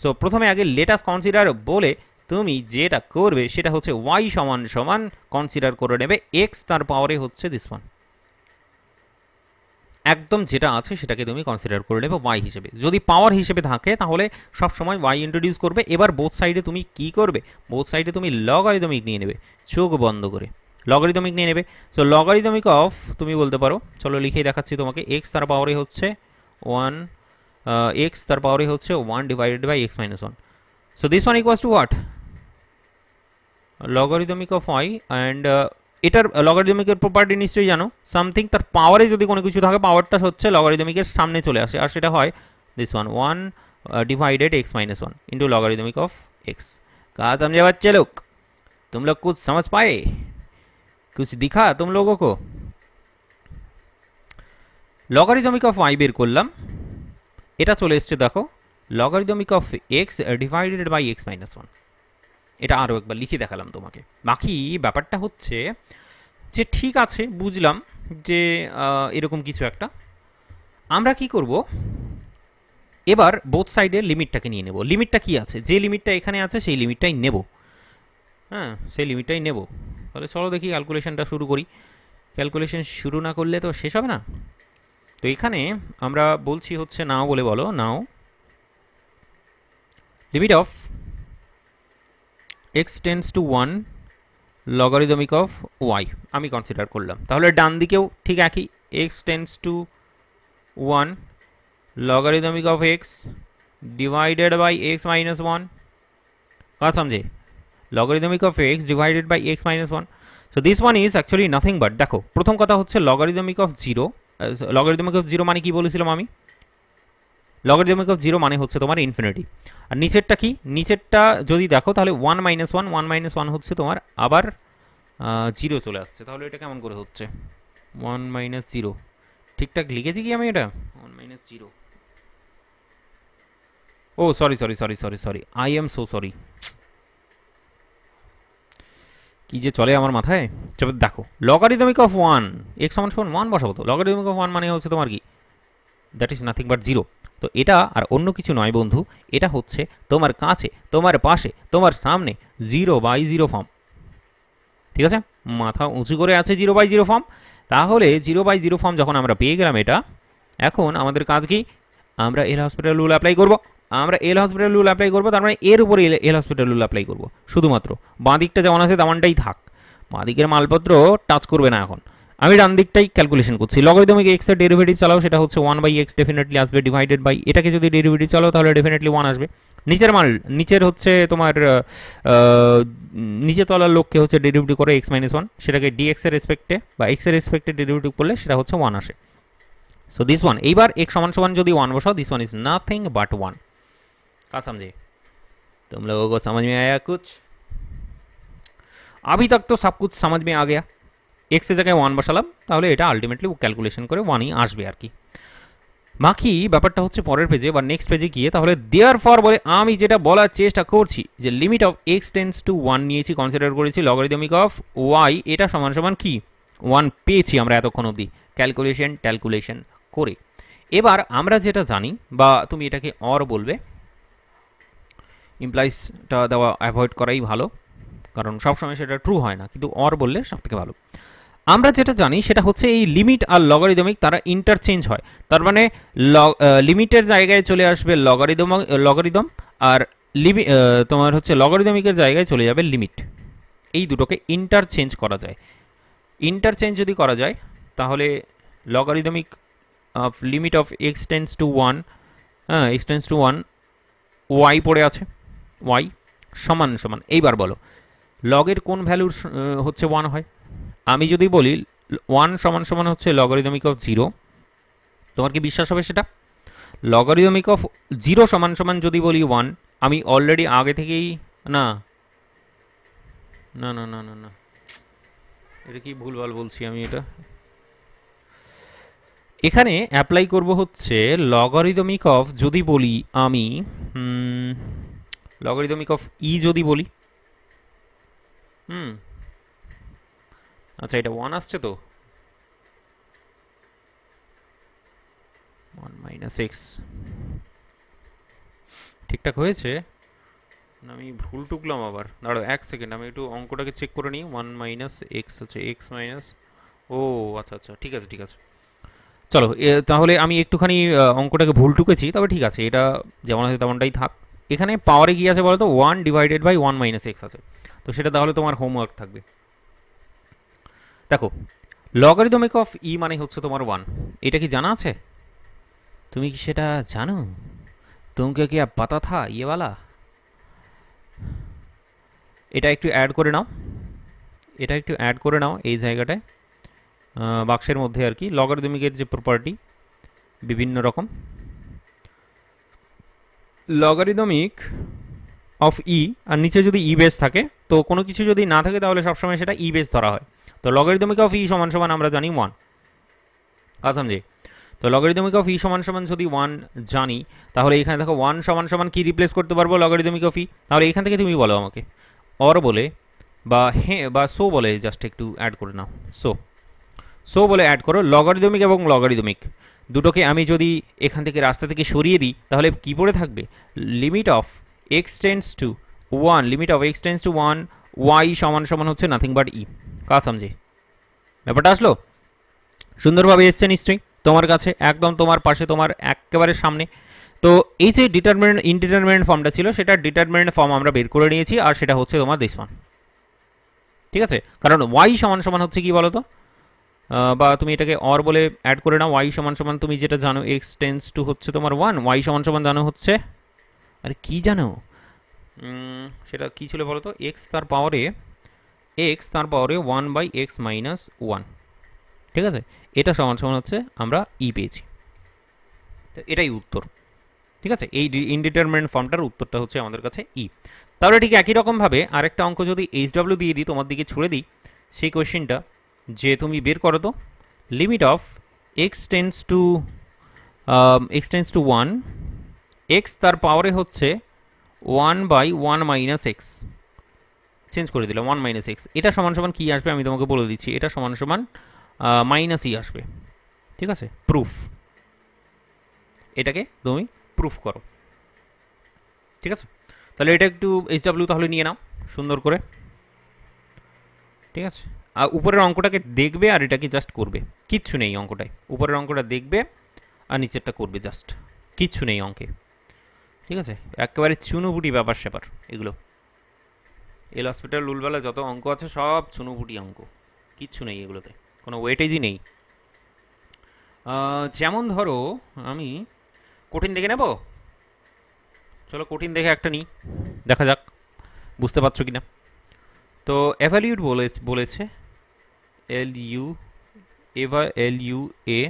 সো প্রথমে আগে লেটাস্ট কনসিডার বলে তুমি যেটা করবে সেটা হচ্ছে ওয়াই সমান সমান কনসিডার করে নেবে এক্স তার পাওয়ারে হচ্ছে দিস ওয়ান একদম যেটা আছে সেটাকে তুমি কনসিডার করে নেবে ওয়াই হিসেবে যদি পাওয়ার হিসেবে থাকে তাহলে সব সময় ওয়াই ইন্ট্রোডিউস করবে এবার বোথ সাইডে তুমি কি করবে বোথ সাইডে তুমি লগারিদমিক নিয়ে নেবে চোখ বন্ধ করে লগারিদমিক নিয়ে নেবে সো লগারিদমিক অফ তুমি বলতে পারো চলো লিখে দেখাচ্ছি তোমাকে এক্স তার পাওয়ারে হচ্ছে ওয়ান এক্স তার পাওয়ারে হচ্ছে one divided by x minus one so this one equals to what logarithmic of y and এটার লগারিদমিকের প্রপার্টি নিশ্চয়ই জানো সামথিং তার পাওয়ারে যদি কোনো কিছু থাকে পাওয়ারটা হচ্ছে লগারিদমিকের সামনে চলে আসে আর সেটা হয় this one one divided x minus one into logarithmic of x কাজ समझे बच्चे লোক तुम लोग कुछ পায়ে पाए দিখা তুম तुम लोगों को লগারিদমিক অফ ওয়াই বের করলাম এটা চলে এসছে দেখো logarithmic of x divided by x minus one এটা আরও একবার লিখে দেখালাম তোমাকে বাকি ব্যাপারটা হচ্ছে যে ঠিক আছে বুঝলাম যে এরকম কিছু একটা আমরা কি করব এবার বোথ সাইডের লিমিটটাকে নিয়ে নেব লিমিটটা কি আছে যে লিমিটটা এখানে আছে সেই লিমিটটাই নেব হ্যাঁ সেই লিমিটটাই নেব তাহলে চলো দেখি ক্যালকুলেশনটা শুরু করি ক্যালকুলেশন শুরু না করলে তো শেষ হবে না তো এখানে আমরা বলছি হচ্ছে নাও বলে বলো নাও limit of x tends to one logarithmic of y আমি কনসিডার করলাম তাহলে ডান দিকেও ঠিক একই x tends to one logarithmic of x divided by x minus one কা সমঝে logarithmic of x divided by x minus one so this one is actually nothing but দেখো প্রথম কথা হচ্ছে logarithmic of zero logarithmic of zero মানে কি বলেছিলাম আমি লগারিদমিক অফ জিরো মানে হচ্ছে তোমার ইনফিনিটি আর নিচেরটা কি নিচেরটা যদি দেখো তাহলে one minus one one minus one হচ্ছে তোমার আবার জিরো চলে আসছে তাহলে এটা কেমন করে হচ্ছে ওয়ান মাইনাস জিরো ঠিকঠাক লিখেছি কি আমি এটা one minus zero oh sorry sorry sorry sorry sorry I am so sorry কি যে চলে আমার মাথায় চলো দেখো লগারিদমিক অফ ওয়ান এক্স সমান সমান ওয়ান বসাবো তো লগারিদমিক অফ ওয়ান মানে হচ্ছে তোমার কি that is nothing but zero তো এটা আর অন্য কিছু নয় বন্ধু এটা হচ্ছে তোমার কাছে তোমার পাশে তোমার সামনে জিরো বাই জিরো ফর্ম ঠিক আছে মাথা উঁচু করে আছে জিরো বাই জিরো ফর্ম তাহলে জিরো বাই জিরো ফর্ম যখন আমরা পেয়ে গেলাম এটা এখন আমাদের কাজ কি আমরা এল হসপিটাল রুল অ্যাপ্লাই করব আমরা এল হসপিটাল রুল অ্যাপ্লাই করবো তার মানে এর উপরে L L hospital rule apply করবো শুধুমাত্র বাঁদিকটা যেমন আছে তেমনটাই থাক বাঁ দিকের মালপত্র টাচ করবে না এখন আমি ডান দিকটাই ক্যালকুলেশন করছি লগারিদমিক এক্স এর ডেরিভেটিভ চালাও সেটা হচ্ছে ওয়ান বাই এক্স ডেফিনেটলি আসবে ডিভাইডেড বাই এটাকে যদি ডেরিভেটিভ চালাও তাহলে ডেফিনেটলি ওয়ান আসবে নিচের মাল নিচের হচ্ছে তোমার নিচে তলার লোককে হচ্ছে ডেরিভেটিভ করে এক্স মাইনাস ওয়ান সেটাকে ডিএক্স এর রেসপেক্টে বা এক্স এর রেসপেক্টে ডেরিভেটিভ করলে সেটা হচ্ছে ওয়ান আসে সো দিস ওয়ান এইবার এক্স সমান সমান যদি ওয়ান বসাও this one is nothing but one কা সমঝে तुम लोगों को समझ में आया कुछ अभी तक तो सब कुछ समझ में आ এক্সের জায়গায় ওয়ান বসালাম তাহলে এটা আলটিমেটলি ক্যালকুলেশন করে ওয়ানই আসবে আর কি বাকি ব্যাপারটা হচ্ছে পরের পেজে বা নেক্সট পেজে গিয়ে তাহলে দেয়ার ফর বলে আমি যেটা বলার চেষ্টা করছি যে limit of x tends to one নিয়েছি কনসিডার করেছি লগারিদমিক অফ ওয়াই এটা সমান সমান কী ওয়ান পেয়েছি আমরা এতক্ষণ অবধি ক্যালকুলেশন ট্যালকুলেশন করে এবার আমরা যেটা জানি বা তুমি এটাকে অর বলবে ইমপ্লাইসটা দেওয়া অ্যাভয়েড করাই ভালো কারণ সবসময় সেটা ট্রু হয় না কিন্তু অর বললে সব থেকে ভালো আমরা যেটা জানি সেটা হচ্ছে এই লিমিট আর লগারিদমিক তারা ইন্টারচেঞ্জ হয় তার মানে লিমিটের জায়গায় চলে আসবে লগারিদম লগারিদম আর লিমি তোমার হচ্ছে লগারিদমিকের জায়গায় চলে যাবে লিমিট এই দুটোকে ইন্টারচেঞ্জ করা যায় ইন্টারচেঞ্জ যদি করা যায় তাহলে logarithmic of limit of x tends to one হ্যাঁ এক্সটেন্স টু ওয়ান ওয়াই পড়ে আছে ওয়াই সমান সমান এইবার বলো লগের কোন ভ্যালুর হচ্ছে ওয়ান হয় আমি যদি বলি ওয়ান সমান সমান হচ্ছে লগারিদমিক অফ জিরো তোমার কি বিশ্বাস হবে সেটা লগারিদমিক অফ জিরো সমান সমান যদি বলি ওয়ান আমি অলরেডি আগে থেকেই না না না না না না এটা কি ভুলভাল বলছি আমি এটা এখানে অ্যাপ্লাই করব হচ্ছে লগারিদমিক অফ যদি বলি আমি লগারিদমিক অফ ই যদি বলি হুম আচ্ছা এটা ওয়ান আসছে তো ওয়ান মাইনাস এক্স ঠিকঠাক হয়েছে আমি ভুল টুকলাম আবার দাঁড়াও এক সেকেন্ড আমি একটু অঙ্কটাকে চেক করে নিই ওয়ান মাইনাস এক্স আছে এক্স মাইনাস ও আচ্ছা আচ্ছা ঠিক আছে ঠিক আছে চলো তাহলে আমি একটুখানি অঙ্কটাকে ভুল টুকেছি তবে ঠিক আছে এটা যেমন আছে তেমনটাই থাক এখানে পাওয়ারে কী আছে বলো তো one divided by one minus x আছে তো সেটা তাহলে তোমার হোমওয়ার্ক থাকবে দেখো লগারিদমিক অফ ই মানে হচ্ছে তোমার ওয়ান এটা কি জানা আছে তুমি কি সেটা জানো তোমাকে কি পাতা থা ইয়েওয়ালা এটা একটু অ্যাড করে নাও এটা একটু অ্যাড করে নাও এই জায়গাটায় বাক্সের মধ্যে আর কি লগারিদমিকের যে প্রপার্টি বিভিন্ন রকম লগারিদমিক অফ ই আর নিচে যদি ই e বেস থাকে তো কোনো কিছু যদি না থাকে তাহলে সবসময় সেটা ই e বেস ধরা হয় তো লগারিদমিক অফ ই সমান সমান আমরা জানি ওয়ান আসাম যে তো লগারিদমিক অফ ই সমান সমান যদি ওয়ান জানি তাহলে এখানে দেখো ওয়ান সমান সমান কী রিপ্লেস করতে পারবো লগারিদমিক অফ ই তাহলে এখান থেকে তুমি বলো আমাকে অর বলে বা হ্যাঁ বা সো বলে জাস্ট একটু অ্যাড করে নাও সো সো বলে অ্যাড করো লগারিদমিক এবং লগারিদমিক দুটোকে আমি যদি এখান থেকে রাস্তা থেকে সরিয়ে দিই তাহলে কি পড়ে থাকবে limit of x tends to one limit of x tends to one y সমান সমান হচ্ছে নাথিং বাট ই কা সামজি ব্যাপারটা আসলো সুন্দরভাবে এসছে নিশ্চয়ই তোমার কাছে একদম তোমার পাশে তোমার একেবারে সামনে তো এই যে ডিটারমিনেন্ট ইনডিটারমিনেন্ট ফর্মটা ছিল সেটা ডিটারমিনেন্ট ফর্ম আমরা বের করে নিয়েছি আর সেটা হচ্ছে তোমার দিস ওয়ান ঠিক আছে কারণ ওয়াই সমান সমান হচ্ছে কি বলো তো বা তুমি এটাকে অর বলে অ্যাড করে নাও ওয়াই সমান সমান তুমি যেটা জানো এক্স টেন্স টু হচ্ছে তোমার ওয়ান ওয়াই সমান সমান জানো হচ্ছে আরে কি জানো সেটা কি ছিল বলো তো এক্স তার পাওয়ারে এক্স তার পাওয়ারে one by x minus one ঠিক আছে এটা সমান সমান হচ্ছে আমরা ই e পেয়েছি তো এটাই উত্তর ঠিক আছে এই ইনডিটারমিনেন্ট ফর্মটার উত্তরটা হচ্ছে আমাদের কাছে ই e। তাহলে ঠিক একই রকমভাবে আরেকটা অঙ্ক যদি এইচ ডাব্লিউ দিয়ে দিই তোমার দিকে ছুড়ে দিই সেই কোয়েশ্চেনটা যে তুমি বের করো তো limit of x tends to x tends to one x তার পাওয়ারে হচ্ছে one by one minus x change করে দিলাম ওয়ান মাইনাস এক্স এটা সমান সমান কী আসবে আমি তোমাকে বলে দিচ্ছি এটা সমান সমান মাইনাস ই e আসবে ঠিক আছে প্রুফ এটাকে তুমি প্রুফ করো ঠিক আছে তাহলে এটা একটু এইচডাব্লিউ তাহলে নিয়ে নাও সুন্দর করে ঠিক আছে আর উপরের অঙ্কটাকে দেখবে আর এটাকে জাস্ট করবে কিচ্ছু নেই অঙ্কটায় উপরের অঙ্কটা দেখবে আর নিচেরটা করবে জাস্ট কিচ্ছু নেই অঙ্কে ঠিক আছে একেবারে চুনুবুটি ব্যাপার স্যাপার এগুলো এল হসপিটাল লুলবেলা যত অঙ্ক আছে সব চুনুপুটি অঙ্ক কিচ্ছু নেই এগুলোতে কোনো ওয়েটেজই নেই যেমন ধরো আমি কঠিন দেখে নেব চলো কঠিন দেখে একটা নিই দেখা যাক বুঝতে পারছো কি না তো অ্যাভালিউট বলে বলেছে L U এভা L U A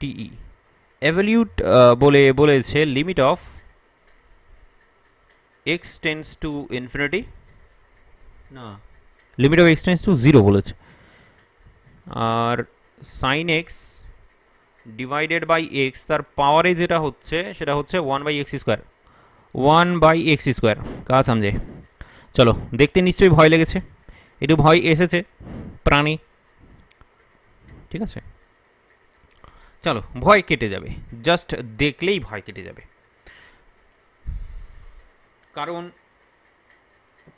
TE evaluate বলে বলেছে limit of x tends to infinity না limit of x to zero বলেছে আর sine x divided by x তার পাওয়ারে যেটা হচ্ছে সেটা হচ্ছে one by x square one by x square কাজ সামঝে চলো দেখতে নিশ্চয়ই ভয় লেগেছে একটু ভয় এসেছে প্রাণী ঠিক আছে চলো ভয় কেটে যাবে জাস্ট দেখলেই ভয় কেটে যাবে কারণ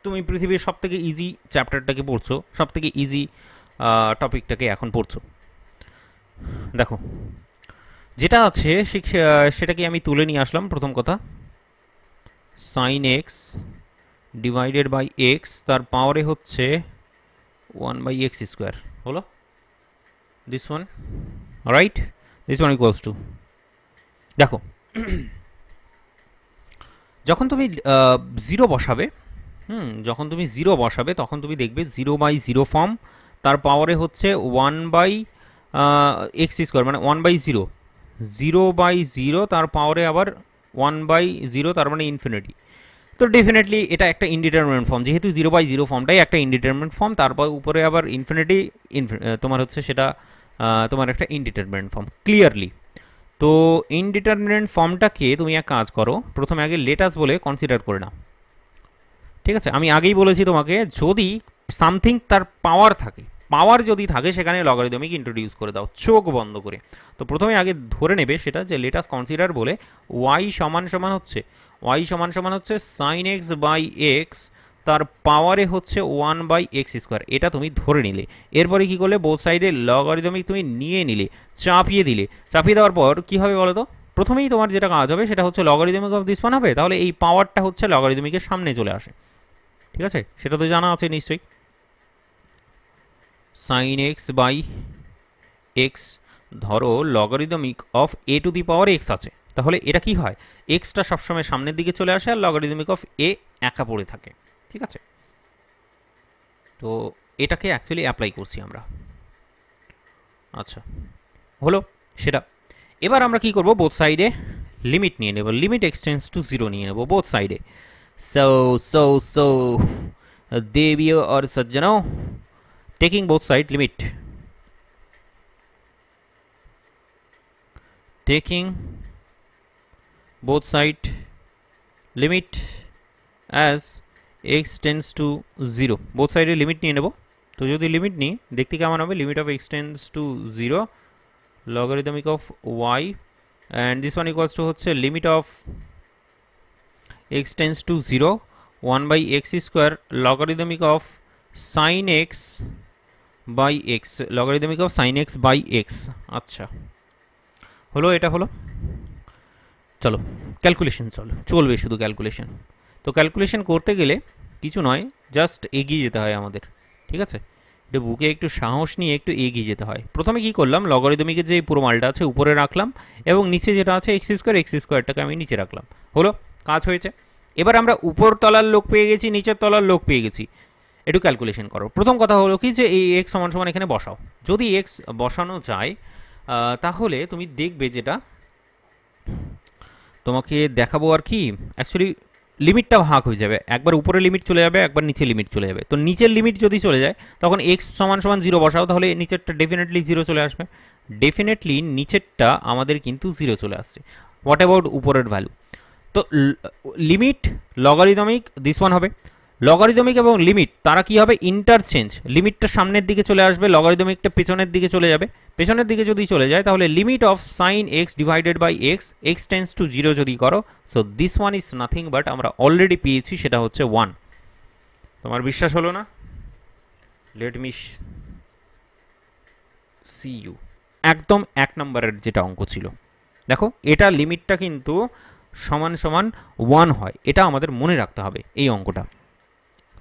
তুমি পৃথিবীর সব থেকে ইজি চ্যাপ্টারটাকে পড়ছো সব থেকে ইজি টপিকটাকে এখন পড়ছো দেখো যেটা আছে সেটাকে আমি তুলে নিয়ে আসলাম প্রথম কথা sine x divided by x তার পাওয়ারে হচ্ছে ওয়ান বাই এক্স স্কোয়ার হলো this one right this one equals to দেখো যখন তুমি জিরো বসাবে হুম যখন তুমি জিরো বসাবে তখন তুমি দেখবে জিরো বাই জিরো ফর্ম তার পাওয়ারে হচ্ছে ওয়ান বাই এক্স স্কোয়ার মানে one by zero zero by zero তার পাওয়ারে আবার ওয়ান বাই জিরো তার মানে ইনফিনিটি তো ডেফিনেটলি এটা একটা ইনডিটারমেন্ট ফর্ম যেহেতু জিরো বাই জিরো ফর্মটাই একটা ইনডিটারমেন্ট ফর্ম তারপর উপরে আবার ইনফিনিটি তোমার হচ্ছে সেটা তোমার একটা ইনডিটারমেন্ট ফর্ম ক্লিয়ারলি তো ইনডিটারমেন্ট ফর্মটাকে তুমি এক কাজ করো প্রথমে আগে লেটাস বলে কনসিডার করে নাও ঠিক আছে আমি আগেই বলেছি তোমাকে যদি সামথিং তার পাওয়ার থাকে পাওয়ার যদি থাকে সেখানে লগারিদমিক ইন্ট্রোডিউস করে দাও চোখ বন্ধ করে তো প্রথমে আগে ধরে নেবে সেটা যে লেটাস কনসিডার বলে ওয়াই সমান সমান হচ্ছে ওয়াই সমান সমান হচ্ছে সাইন এক্স বাই এক্স তার পাওয়ারে হচ্ছে ওয়ান বাই এক্স স্কোয়ার এটা তুমি ধরে নিলে এরপরে কি করলে বোথ সাইডে লগারিদমিক তুমি নিয়ে নিলে চাপিয়ে দিলে চাপিয়ে দেওয়ার পর কি হবে বলো তো প্রথমেই তোমার যেটা কাজ হবে সেটা হচ্ছে লগারিদমিক অফ দিস হবে তাহলে এই পাওয়ারটা হচ্ছে লগারিদমিকের সামনে চলে আসে ঠিক আছে সেটা তো জানা আছে নিশ্চয়ই সাইন এক্স বাই এক্স ধরো logarithmic of a to the power x আছে তাহলে এটা কি হয় এক্সটা সবসময় সামনের দিকে চলে আসে আর লগারিদমিক অফ এ একা পড়ে থাকে ঠিক আছে তো এটাকে অ্যাকচুয়ালি অ্যাপ্লাই করছি আমরা আচ্ছা হলো সেটা এবার আমরা কি করব বোথ সাইডে লিমিট নিয়ে নেব লিমিট এক্সটেন্স টু জিরো নিয়ে নেব বোথ সাইডে so so so devio or sajjano taking both side limit taking both side limit as x tends to 0 both side limit নিয়ে So, তো the limit ni, dekhti কেমন হবে limit of x tends to 0 logarithmic of y and this one equals to হচ্ছে limit of x tends to 0 1 by x square logarithmic of sin x by x logarithmic of sin x by x আচ্ছা হলো এটা হলো চলো calculation চলো চলবে শুধু calculation তো ক্যালকুলেশন করতে গেলে কিছু নয় জাস্ট এগিয়ে যেতে হয় আমাদের ঠিক আছে এটা বুকে একটু সাহস নিয়ে একটু এগিয়ে যেতে হয় প্রথমে কি করলাম লগারিদমিকে যে পুরো মালটা আছে উপরে রাখলাম এবং নিচে যেটা আছে এক্স স্কোয়ার এক্স স্কোয়ারটাকে আমি নিচে রাখলাম হলো কাজ হয়েছে এবার আমরা উপর তলার লোক পেয়ে গেছি নিচের তলার লোক পেয়ে গেছি একটু ক্যালকুলেশন করো প্রথম কথা হলো কি যে এই এক্স সমান সমান এখানে বসাও যদি এক্স বসানো যায় তাহলে তুমি দেখবে যেটা তোমাকে দেখাবো আর কি অ্যাকচুয়ালি লিমিটটা ভাগ হয়ে যাবে একবার উপরে লিমিট চলে যাবে একবার নিচের লিমিট চলে যাবে তো নিচের লিমিট যদি চলে যায় তখন এক্স সমান সমান জিরো বসাও তাহলে নিচেরটা ডেফিনেটলি জিরো চলে আসবে ডেফিনেটলি নিচেরটা আমাদের কিন্তু জিরো চলে আসছে হোয়াট অ্যাবাউট উপরের ভ্যালু তো লিমিট লগারিদমিক দিস ওয়ান হবে লগারিদমিক এবং লিমিট তারা কি হবে ইন্টারচেঞ্জ লিমিটটা সামনের দিকে চলে আসবে লগারিদমিকটা পেছনের দিকে চলে যাবে পেছনের দিকে যদি চলে যায় তাহলে limit of sine x divided by x x tends to zero যদি করো so this one is nothing but আমরা অলরেডি পেয়েছি সেটা হচ্ছে ওয়ান তোমার বিশ্বাস হলো না লেট মিস সি ইউ একদম এক নম্বরের যেটা অঙ্ক ছিল দেখো এটা লিমিটটা কিন্তু সমান সমান ওয়ান হয় এটা আমাদের মনে রাখতে হবে এই অঙ্কটা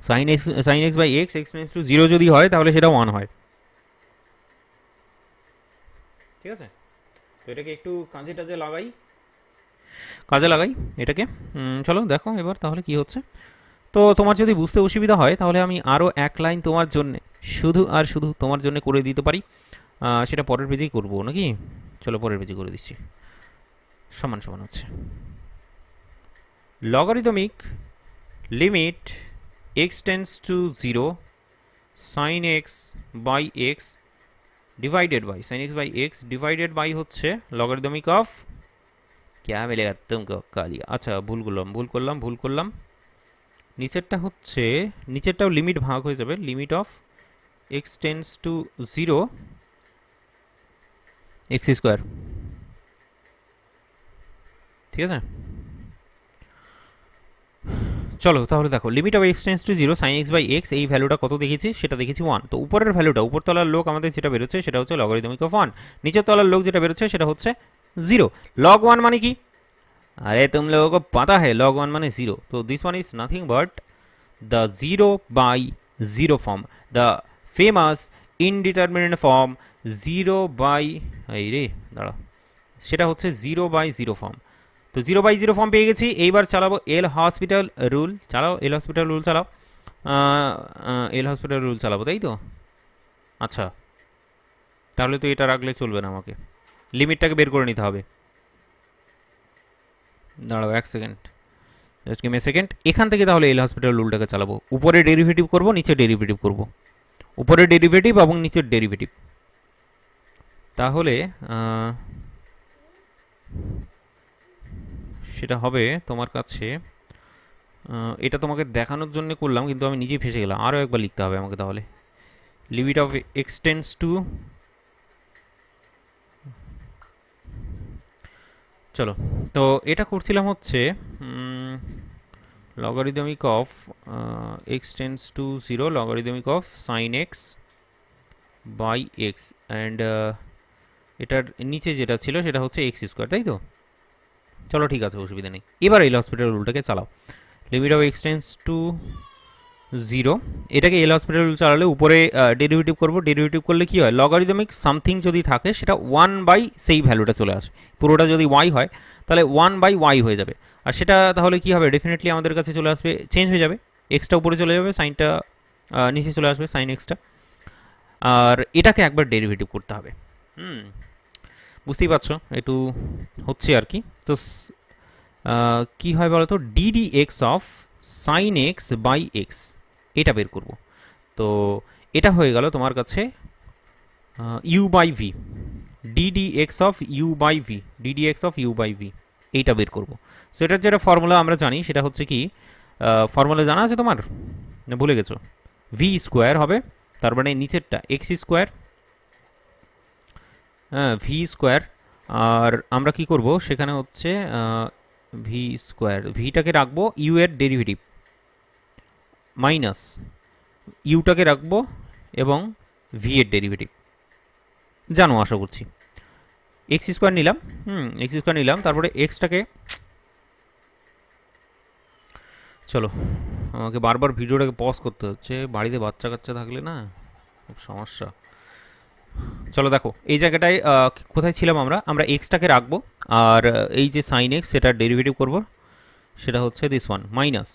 sine x sine x by x x means to zero যদি হয় তাহলে সেটা ওয়ান হয় ঠিক আছে তো এটাকে একটু কাজে টাজে লাগাই কাজে লাগাই এটাকে চলো দেখো এবার তাহলে কি হচ্ছে তো তোমার যদি বুঝতে অসুবিধা হয় তাহলে আমি আরও এক লাইন তোমার জন্যে শুধু আর শুধু তোমার জন্য করে দিতে পারি সেটা পরের পেজেই করবো নাকি চলো পরের পেজে করে দিচ্ছি সমান সমান হচ্ছে logarithmic limit x tends to 0 sin x by x divided by sin x by x divided by হচ্ছে logarithmic of क्या मिलेगा तुमको कालिया আচ্ছা ভুল করলাম ভুল করলাম ভুল করলাম নিচেরটা হচ্ছে নিচেরটাও লিমিট ভাগ হয়ে যাবে limit of x tends to zero x square ঠিক আছে চলো তাহলে দেখো limit of x to zero sine x by x এই ভ্যালুটা কত দেখেছি সেটা দেখেছি ওয়ান তো উপরের ভ্যালুটা উপরতলার লোক আমাদের যেটা বেরোচ্ছে সেটা হচ্ছে লগারিদমিক অফ ওয়ান নিচের তলার লোক যেটা বেরোচ্ছে সেটা হচ্ছে জিরো লগ ওয়ান মানে কি আরে তুম লোক পাতা হ্যাঁ লগ ওয়ান মানে জিরো তো this one is nothing but the zero by zero form the famous indeterminate form zero by এই রে দাঁড়া সেটা হচ্ছে জিরো বাই জিরো ফর্ম তো জিরো বাই জিরো ফর্ম পেয়ে গেছি এইবার চালাবো এল হসপিটাল রুল চালাও এল হসপিটাল রুল চালাও এল হসপিটাল রুল চালাবো তাই তো আচ্ছা তাহলে তো এটা রাখলে চলবে না আমাকে লিমিটটাকে বের করে নিতে হবে দাঁড়াও এক সেকেন্ড জাস্ট গেম সেকেন্ড এখান থেকে তাহলে এল হসপিটাল রুলটাকে চালাবো উপরে ডেরিভেটিভ করব নিচে ডেরিভেটিভ করব উপরে ডেরিভেটিভ এবং নিচে ডেরিভেটিভ তাহলে সেটা হবে তোমার কাছে এটা তোমাকে দেখানোর জন্য করলাম কিন্তু আমি নিজেই ফেসে গেলাম আরও একবার লিখতে হবে আমাকে তাহলে লিমিট অফ এক্সটেন্স টু চলো তো এটা করছিলাম হচ্ছে logarithmic of x to zero logarithmic of sine x by x and এটার নিচে যেটা ছিল সেটা হচ্ছে এক্স স্কোয়ার তাই তো চলো ঠিক আছে অসুবিধা নেই এবার এল হসপিটাল রুলটাকে চালাও limit of x tends to zero এটাকে এল হসপিটাল রুল চালালে উপরে ডেরিভেটিভ করবো ডেরিভেটিভ করলে কী হয় লগারিদমিক সামথিং যদি থাকে সেটা ওয়ান বাই সেই ভ্যালুটা চলে আসে পুরোটা যদি ওয়াই হয় তাহলে ওয়ান বাই ওয়াই হয়ে যাবে আর সেটা তাহলে কী হবে ডেফিনেটলি আমাদের কাছে চলে আসবে চেঞ্জ হয়ে যাবে এক্সটা উপরে চলে যাবে সাইনটা নিচে চলে আসবে সাইন এক্সটা আর এটাকে একবার ডেরিভেটিভ করতে হবে হুম বুঝতেই পারছো একটু হচ্ছে আর কি তো কি হয় বলো তো d d x of sine x by x এটা বের করব তো এটা হয়ে গেল তোমার কাছে u by v d d x of u by v d d x of u by v এইটা বের করবো সো এটার যেটা ফর্মুলা আমরা জানি সেটা হচ্ছে কি ফর্মুলা জানা আছে তোমার না ভুলে গেছো ভি স্কোয়ার হবে তার মানে নিচেরটা এক্স স্কোয়ার হ্যাঁ ভি স্কোয়ার আর আমরা কি করব সেখানে হচ্ছে ভি স্কোয়ার ভিটাকে রাখবো ইউ এর ডেরিভেটিভ মাইনাস ইউটাকে রাখবো এবং ভি এর ডেরিভেটিভ জানো আশা করছি এক্স স্কোয়ার নিলাম হুম এক্স স্কোয়ার নিলাম তারপরে এক্সটাকে চলো আমাকে বারবার ভিডিওটাকে পজ করতে হচ্ছে বাড়িতে বাচ্চা কাচ্চা থাকলে না খুব সমস্যা চলো দেখো এই জায়গাটায় কোথায় ছিলাম আমরা আমরা এক্সটাকে রাখবো আর এই যে সাইন এক্স সেটার ডেরিভেটিভ করব সেটা হচ্ছে দিস ওয়ান মাইনাস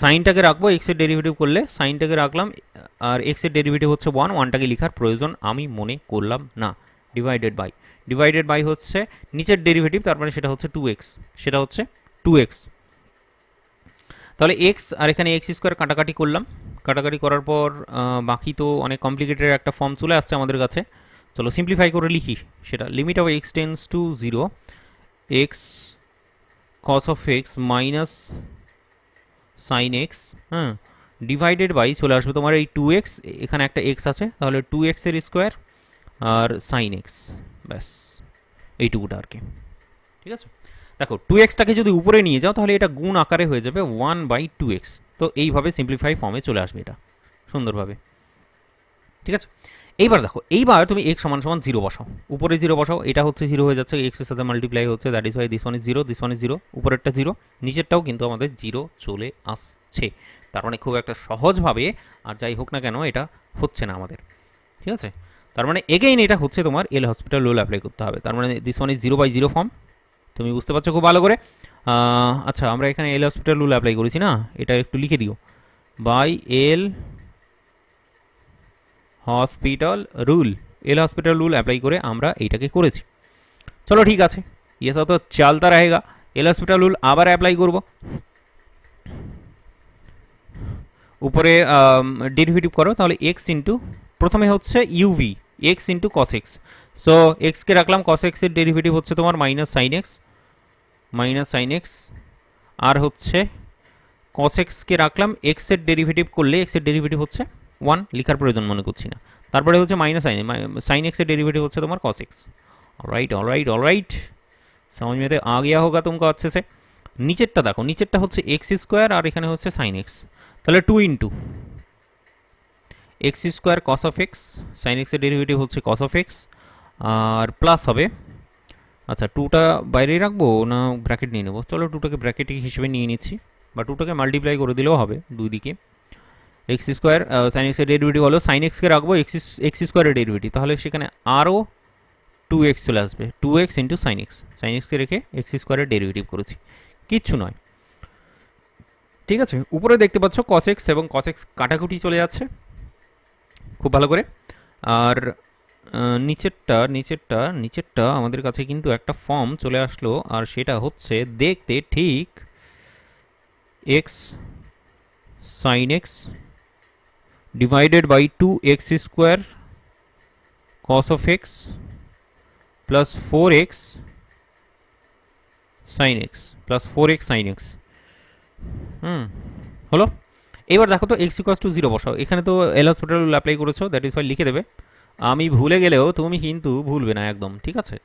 সাইনটাকে রাখবো এক্সের ডেরিভেটিভ করলে সাইনটাকে রাখলাম আর এক্সের ডেরিভেটিভ হচ্ছে ওয়ান ওয়ানটাকে লেখার প্রয়োজন আমি মনে করলাম না ডিভাইডেড বাই ডিভাইডেড বাই হচ্ছে নিচের ডেরিভেটিভ তার মানে সেটা হচ্ছে টু এক্স সেটা হচ্ছে টু এক্স তাহলে এক্স আর এখানে এক্স স্কোয়ার কাটাকাটি করলাম কাটাকাটি করার পর বাকি তো অনেক কমপ্লিকেটেড একটা ফর্ম চলে আসছে আমাদের কাছে চলো সিম্পলিফাই করে লিখি সেটা limit of x tends to zero x cos of x minus sine x হ্যাঁ ডিভাইডেড বাই চলে আসবে তোমার এই টু এক্স এখানে একটা এক্স আছে তাহলে টু এক্সের স্কোয়ার আর সাইন এক্স ব্যাস এইটুকুটা আর কি ঠিক আছে দেখো টু এক্সটাকে যদি উপরে নিয়ে যাও তাহলে এটা গুণ আকারে হয়ে যাবে ওয়ান বাই টু এক্স তো এইভাবে সিম্পলিফাই ফর্মে চলে আসবে এটা সুন্দরভাবে ঠিক আছে এইবার দেখো এইবার তুমি এক্স সমান সমান জিরো বসাও উপরে জিরো বসাও এটা হচ্ছে জিরো হয়ে যাচ্ছে এক্সের সাথে মাল্টিপ্লাই হচ্ছে that is why this one is zero this one is zero উপরেরটা জিরো নিচেরটাও কিন্তু আমাদের জিরো চলে আসছে তার মানে খুব একটা সহজভাবে আর যাই হোক না কেন এটা হচ্ছে না আমাদের ঠিক আছে তার মানে এগেইন এটা হচ্ছে তোমার এল হসপিটাল রুল অ্যাপ্লাই করতে হবে তার মানে this one is zero by zero form তুমি বুঝতে পারছো খুব ভালো করে আচ্ছা আমরা এখানে এল হসপিটাল রুল অ্যাপ্লাই করেছি না এটা একটু লিখে দিও by L hospital rule L hospital rule apply করে আমরা এইটাকে করেছি চলো ঠিক আছে ये सब तो चलता রাহেগা এল হসপিটাল রুল আবার অ্যাপ্লাই করব উপরে ডেরিভেটিভ করো তাহলে এক্স ইন্টু প্রথমে হচ্ছে u v x into cos x so এক্সকে রাখলাম কস এক্সের ডেরিভেটিভ হচ্ছে তোমার minus sine x minus sine x আর হচ্ছে কস এক্সকে রাখলাম এক্সের ডেরিভেটিভ করলে এক্সের ডেরিভেটিভ হচ্ছে ওয়ান লেখার প্রয়োজন মনে করছি না তারপরে হচ্ছে মাইনাস সাইন সাইন এক্সের ডেরিভেটিভ হচ্ছে তোমার cos x alright alright alright সমঝ মেতে আ গিয়া হোক তোমাকে হচ্ছে সে নিচেরটা দেখো নিচেরটা হচ্ছে এক্স স্কোয়ার আর এখানে হচ্ছে সাইন এক্স তাহলে two in two x square cos of x sine এক্সের ডেরিভেটিভ হচ্ছে কস অফ এক্স আর প্লাস হবে আচ্ছা টুটা বাইরেই রাখবো না ব্র্যাকেট নিয়ে নেবো চলো টুটাকে ব্র্যাকেট হিসেবে নিয়ে নিচ্ছি বা টুটাকে মাল্টিপ্লাই করে দিলেও হবে দুই দিকে এক্স স্কোয়ার সাইন এক্সের ডেরিভেটিভ হলো সাইন এক্সকে রাখবো এক্স এক্স স্কোয়ারের ডেরিভেটিভ তাহলে সেখানে আরও টু এক্স চলে আসবে two x into sine x sine এক্সকে রেখে এক্স স্কোয়ারের ডেরিভেটিভ করেছি কিচ্ছু নয় ঠিক আছে উপরে দেখতে পাচ্ছ কসেক্স এবং কসেক্স কাটাকুটি চলে যাচ্ছে খুব ভালো করে আর নিচেরটা নিচেরটা নিচেরটা আমাদের কাছে কিন্তু একটা ফর্ম চলে আসলো আর সেটা হচ্ছে দেখতে ঠিক x sine x divided by two x square cos of x plus four x sine x plus four x sine x হুম হলো এবার দেখো তো এক্স ইকোয়াস টু জিরো বসাও এখানে তো এল হসপিটাল অ্যাপ্লাই করেছো দ্যাট ইজ ফাই লিখে দেবে আমি ভুলে গেলেও তুমি কিন্তু ভুলবে না একদম ঠিক আছে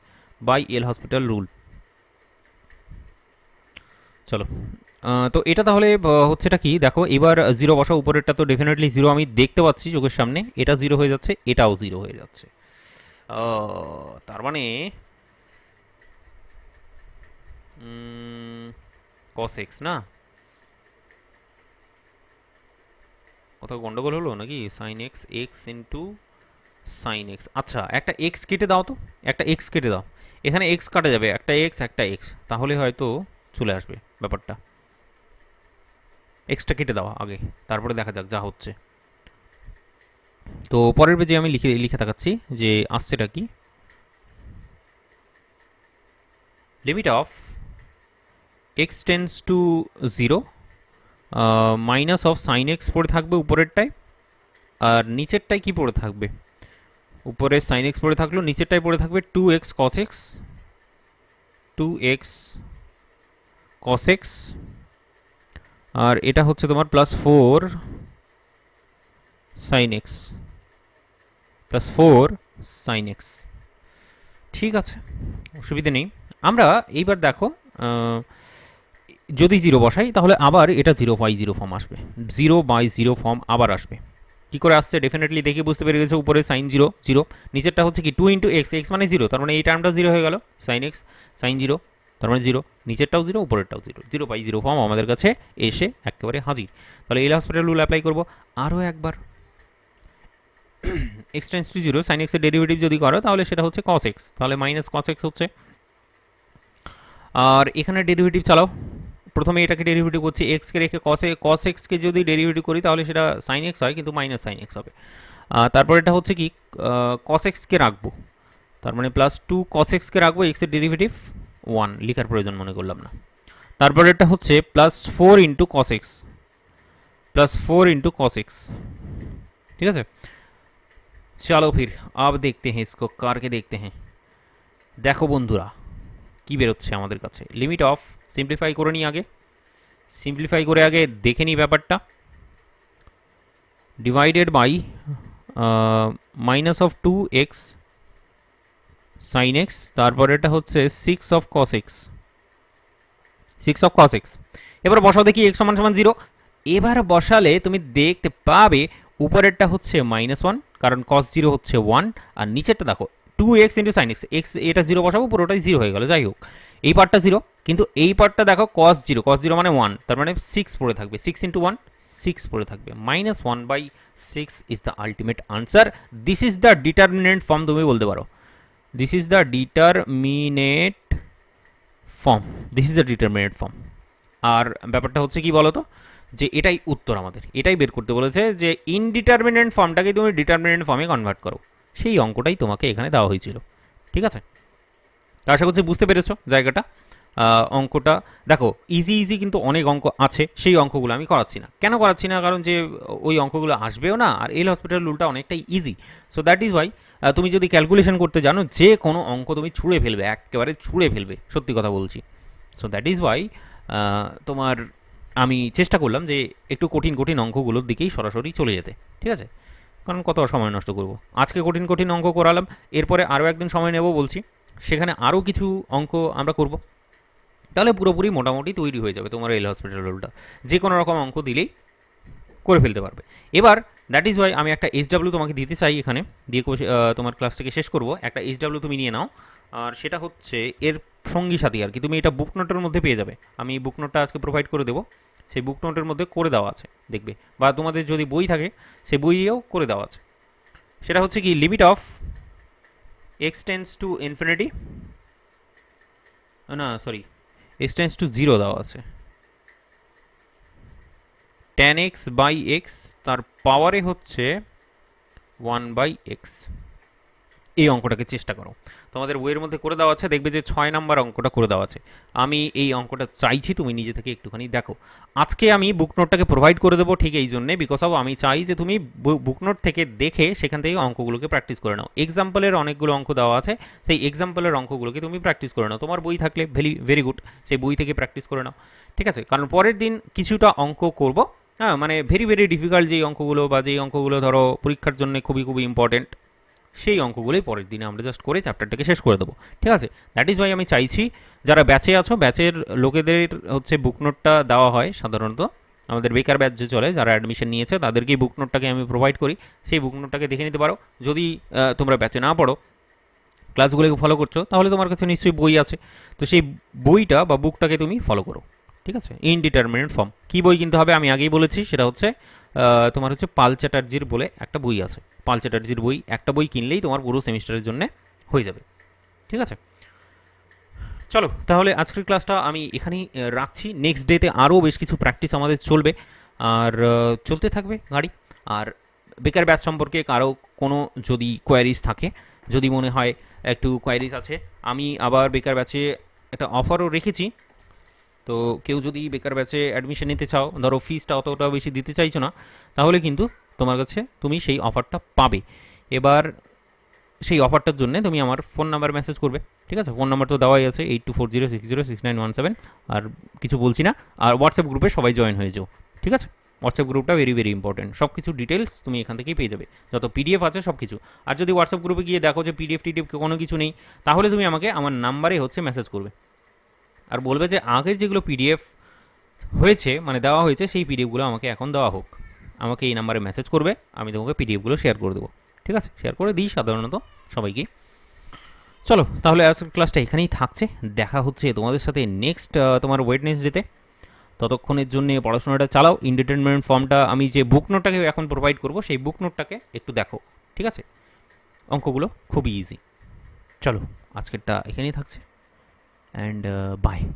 বাই এল হসপিটাল রুল চলো তো এটা তাহলে হচ্ছেটা কি দেখো এবার জিরো বসা উপরেরটা তো ডেফিনেটলি জিরো আমি দেখতে পাচ্ছি চোখের সামনে এটা জিরো হয়ে যাচ্ছে এটাও জিরো হয়ে যাচ্ছে তার মানে কস এক্স না কোথাও গন্ডগোল হলো নাকি sine x x into sine x আচ্ছা একটা এক্স কেটে দাও তো একটা এক্স কেটে দাও এখানে এক্স কাটা যাবে একটা এক্স একটা এক্স তাহলে হয়তো চলে আসবে ব্যাপারটা এক্সটা কেটে দাও আগে তারপরে দেখা যাক যা হচ্ছে তো পরের পেজে আমি লিখে লিখে থাকাচ্ছি যে আসছেটা কি limit of x tends to zero minus of sine x পড়ে থাকবে উপরেরটায় আর নিচেরটায় কি পড়ে থাকবে উপরে সাইন এক্স পড়ে থাকলো নিচেরটাই পড়ে থাকবে two x cos x two x cos x আর এটা হচ্ছে তোমার plus four sine x plus four sine x ঠিক আছে অসুবিধে নেই আমরা এইবার দেখো যদি জিরো বসাই তাহলে আবার এটা জিরো বাই জিরো ফর্ম আসবে জিরো বাই জিরো ফর্ম আবার আসবে কী করে আসছে ডেফিনেটলি দেখে বুঝতে পেরে গেছে উপরে সাইন জিরো জিরো নিচেরটা হচ্ছে কি টু ইন্টু এক্স এক্স মানে জিরো তার মানে এই টার্মটা জিরো হয়ে গেল সাইন এক্স সাইন জিরো তার মানে জিরো নিচেরটাও জিরো উপরেরটাও zero zero by zero form আমাদের কাছে এসে একেবারে হাজির তাহলে এল হসপিটাল রুল অ্যাপ্লাই করবো আরও একবার এক্স টু জিরো সাইন এক্সের ডেরিভেটিভ যদি করো তাহলে সেটা হচ্ছে কস এক্স তাহলে মাইনাস কস এক্স হচ্ছে আর এখানে ডেরিভেটিভ চালাও প্রথমে এটাকে ডেরিভেটিভ করছি এক্সকে রেখে কসে কস এক্সকে যদি ডেরিভেটিভ করি তাহলে সেটা সাইন এক্স হয় কিন্তু মাইনাস সাইন এক্স হবে তারপর এটা হচ্ছে কি কস এক্সকে রাখবো তার মানে প্লাস টু কস এক্সকে রাখবো এক্সের ডেরিভেটিভ ওয়ান লিখার প্রয়োজন মনে করলাম না তারপর এটা হচ্ছে plus four into cos x plus four into cos x ठीक है চলো ফির আপ দেখতে হ্যাঁ ইসকো কারকে দেখতে হ্যাঁ দেখো বন্ধুরা কী বেরোচ্ছে আমাদের কাছে লিমিট অফ সিম্পলিফাই করে নিই আগে সিম্পলিফাই করে আগে দেখে নিই ব্যাপারটা divided by minus of two x sine x তারপর এটা হচ্ছে six of cos x six of cos x এবার বসাও দেখি এক্স সমান সমান জিরো এবার বসালে তুমি দেখতে পাবে উপরেরটা হচ্ছে মাইনাস ওয়ান কারণ কস জিরো হচ্ছে ওয়ান আর নিচেরটা দেখো two x into sine x x এটা জিরো বসাবো পুরোটাই জিরো হয়ে গেল যাই হোক এই পার্টটা জিরো কিন্তু এই পার্টটা দেখো কস জিরো কস জিরো মানে ওয়ান তার মানে সিক্স পড়ে থাকবে সিক্স ইন্টু ওয়ান সিক্স পড়ে থাকবে minus one by six is the ultimate answer this is the determinant form তুমি বলতে পারো this is the determinate form this is the determinate form আর ব্যাপারটা হচ্ছে কি বলো তো যে এটাই উত্তর আমাদের এটাই বের করতে বলেছে যে ইনডিটারমিনেন্ট ফর্মটাকে তুমি ডিটারমিনেন্ট ফর্মে কনভার্ট করো সেই অঙ্কটাই তোমাকে এখানে দেওয়া হয়েছিল ঠিক আছে তো আশা করছি বুঝতে পেরেছো জায়গাটা অঙ্কটা দেখো ইজি ইজি কিন্তু অনেক অঙ্ক আছে সেই অঙ্কগুলো আমি করাচ্ছি না কেন করাচ্ছি না কারণ যে ওই অঙ্কগুলো আসবেও না আর এল হসপিটাল রুলটা অনেকটাই easy so that is why তুমি যদি ক্যালকুলেশন করতে জানো যে কোনো অঙ্ক তুমি ছুঁড়ে ফেলবে একেবারে ছুঁড়ে ফেলবে সত্যি কথা বলছি সো দ্যাট ইজ ওয়াই তোমার আমি চেষ্টা করলাম যে একটু কঠিন কঠিন অঙ্কগুলোর দিকেই সরাসরি চলে যেতে ঠিক আছে কারণ কত সময় নষ্ট করব আজকে কঠিন কঠিন অঙ্ক করালাম এরপরে আরও একদিন সময় নেব বলছি সেখানে আরও কিছু অঙ্ক আমরা করব তাহলে পুরোপুরি মোটামুটি তৈরি হয়ে যাবে তোমার এল হসপিটাল রোলটা যে কোনো রকম অঙ্ক দিলেই করে ফেলতে পারবে এবার দ্যাট ইজ ওয়াই আমি একটা ডাব্লিউ তোমাকে দিতে চাই এখানে দিয়ে তোমার ক্লাস থেকে শেষ করব একটা ডাব্লিউ তুমি নিয়ে নাও আর সেটা হচ্ছে এর সঙ্গী সাথী আর কি তুমি এটা বুক নোটের মধ্যে পেয়ে যাবে আমি বুক নোটটা আজকে প্রোভাইড করে দেবো সেই বুক নোটের মধ্যে করে দেওয়া আছে দেখবে বা তোমাদের যদি বই থাকে সেই বইয়েও করে দেওয়া আছে সেটা হচ্ছে কি limit of x tends to infinity না sorry x tends to zero দেওয়া আছে ট্যান এক্স বাই এক্স তার পাওয়ারে হচ্ছে ওয়ান বাই এক্স এই অঙ্কটাকে চেষ্টা করো তোমাদের বইয়ের মধ্যে করে দেওয়া আছে দেখবে যে ছয় নাম্বার অঙ্কটা করে দেওয়া আছে আমি এই অঙ্কটা চাইছি তুমি নিজে থেকে একটুখানি দেখো আজকে আমি বুক নোটটাকে প্রোভাইড করে দেবো ঠিক এই জন্যে বিকজ অফ আমি চাই যে তুমি বুক নোট থেকে দেখে সেখান থেকে অঙ্কগুলোকে প্র্যাকটিস করে নাও এক্সাম্পলের অনেকগুলো অঙ্ক দেওয়া আছে সেই এক্সাম্পলের অঙ্কগুলোকে তুমি প্র্যাকটিস করে নাও তোমার বই থাকলে ভেরি ভেরি গুড সেই বই থেকে প্র্যাকটিস করে নাও ঠিক আছে কারণ পরের দিন কিছুটা অঙ্ক করব হ্যাঁ মানে ভেরি ভেরি ডিফিকাল্ট যেই অঙ্কগুলো বা যেই অঙ্কগুলো ধরো পরীক্ষার জন্য খুবই খুবই ইম্পর্টেন্ট সেই অঙ্কগুলোই পরের দিনে আমরা জাস্ট করে চ্যাপ্টারটাকে শেষ করে দেবো ঠিক আছে দ্যাট ইজ ওয়াই আমি চাইছি যারা ব্যাচে আছো ব্যাচের লোকেদের হচ্ছে বুকনোটটা দেওয়া হয় সাধারণত আমাদের বেকার ব্যাচ যে চলে যারা অ্যাডমিশন নিয়েছে তাদেরকেই বুকনোটটাকে আমি প্রোভাইড করি সেই বুকনোটটাকে দেখে নিতে পারো যদি তোমরা ব্যাচে না পড়ো ক্লাসগুলোকে ফলো করছো তাহলে তোমার কাছে নিশ্চয়ই বই আছে তো সেই বইটা বা বুকটাকে তুমি ফলো করো ঠিক আছে ইনডিটারমিনেট ফর্ম কী বই কিনতে হবে আমি আগেই বলেছি সেটা হচ্ছে তোমার হচ্ছে পাল চ্যাটার্জির বলে একটা বই আছে পাল চ্যাটার্জির বই একটা বই কিনলেই তোমার পুরো সেমিস্টারের জন্য হয়ে যাবে ঠিক আছে চলো তাহলে আজকের ক্লাসটা আমি এখানেই রাখছি নেক্সট ডেতে আরও বেশ কিছু প্র্যাকটিস আমাদের চলবে আর চলতে থাকবে গাড়ি আর বেকার ব্যাচ সম্পর্কে কারো কোনো যদি কোয়ারিজ থাকে যদি মনে হয় একটু কোয়ারিজ আছে আমি আবার বেকার ব্যাচে একটা অফারও রেখেছি তো কেউ যদি বেকার ব্যাচে অ্যাডমিশন নিতে চাও ধরো ফিসটা অতটা বেশি দিতে চাইছো না তাহলে কিন্তু তোমার কাছে তুমি সেই অফারটা পাবে এবার সেই অফারটার জন্য তুমি আমার ফোন নাম্বার মেসেজ করবে ঠিক আছে ফোন নাম্বার তো দেওয়াই আছে eight two four zero six zero six nine one seven আর কিছু বলছি না আর হোয়াটসঅ্যাপ গ্রুপে সবাই জয়েন হয়ে যাও ঠিক আছে হোয়াটসঅ্যাপ গ্রুপটা ভেরি ভেরি ইম্পর্টেন্ট সব কিছু ডিটেলস তুমি এখান থেকেই পেয়ে যাবে যত পিডিএফ আছে সব কিছু আর যদি হোয়াটসঅ্যাপ গ্রুপে গিয়ে দেখো যে পিডিএফ টিডিএফ কোনো কিছু নেই তাহলে তুমি আমাকে আমার নাম্বারে হচ্ছে মেসেজ করবে আর বলবে যে আগের যেগুলো পিডিএফ হয়েছে মানে দেওয়া হয়েছে সেই পিডিএফগুলো আমাকে এখন দেওয়া হোক আমাকে এই নাম্বারে মেসেজ করবে আমি তোমাকে পিডিএফগুলো শেয়ার করে দেবো ঠিক আছে শেয়ার করে দিই সাধারণত সবাইকে চলো তাহলে আজকের ক্লাসটা এখানেই থাকছে দেখা হচ্ছে তোমাদের সাথে নেক্সট তোমার ডেতে ততক্ষণের জন্য পড়াশোনাটা চালাও ইন্টারটেনমেন্ট ফর্মটা আমি যে বুক নোটটাকে এখন প্রোভাইড করব সেই বুক নোটটাকে একটু দেখো ঠিক আছে অঙ্কগুলো খুবই ইজি চলো আজকেরটা এখানেই থাকছে and uh, bye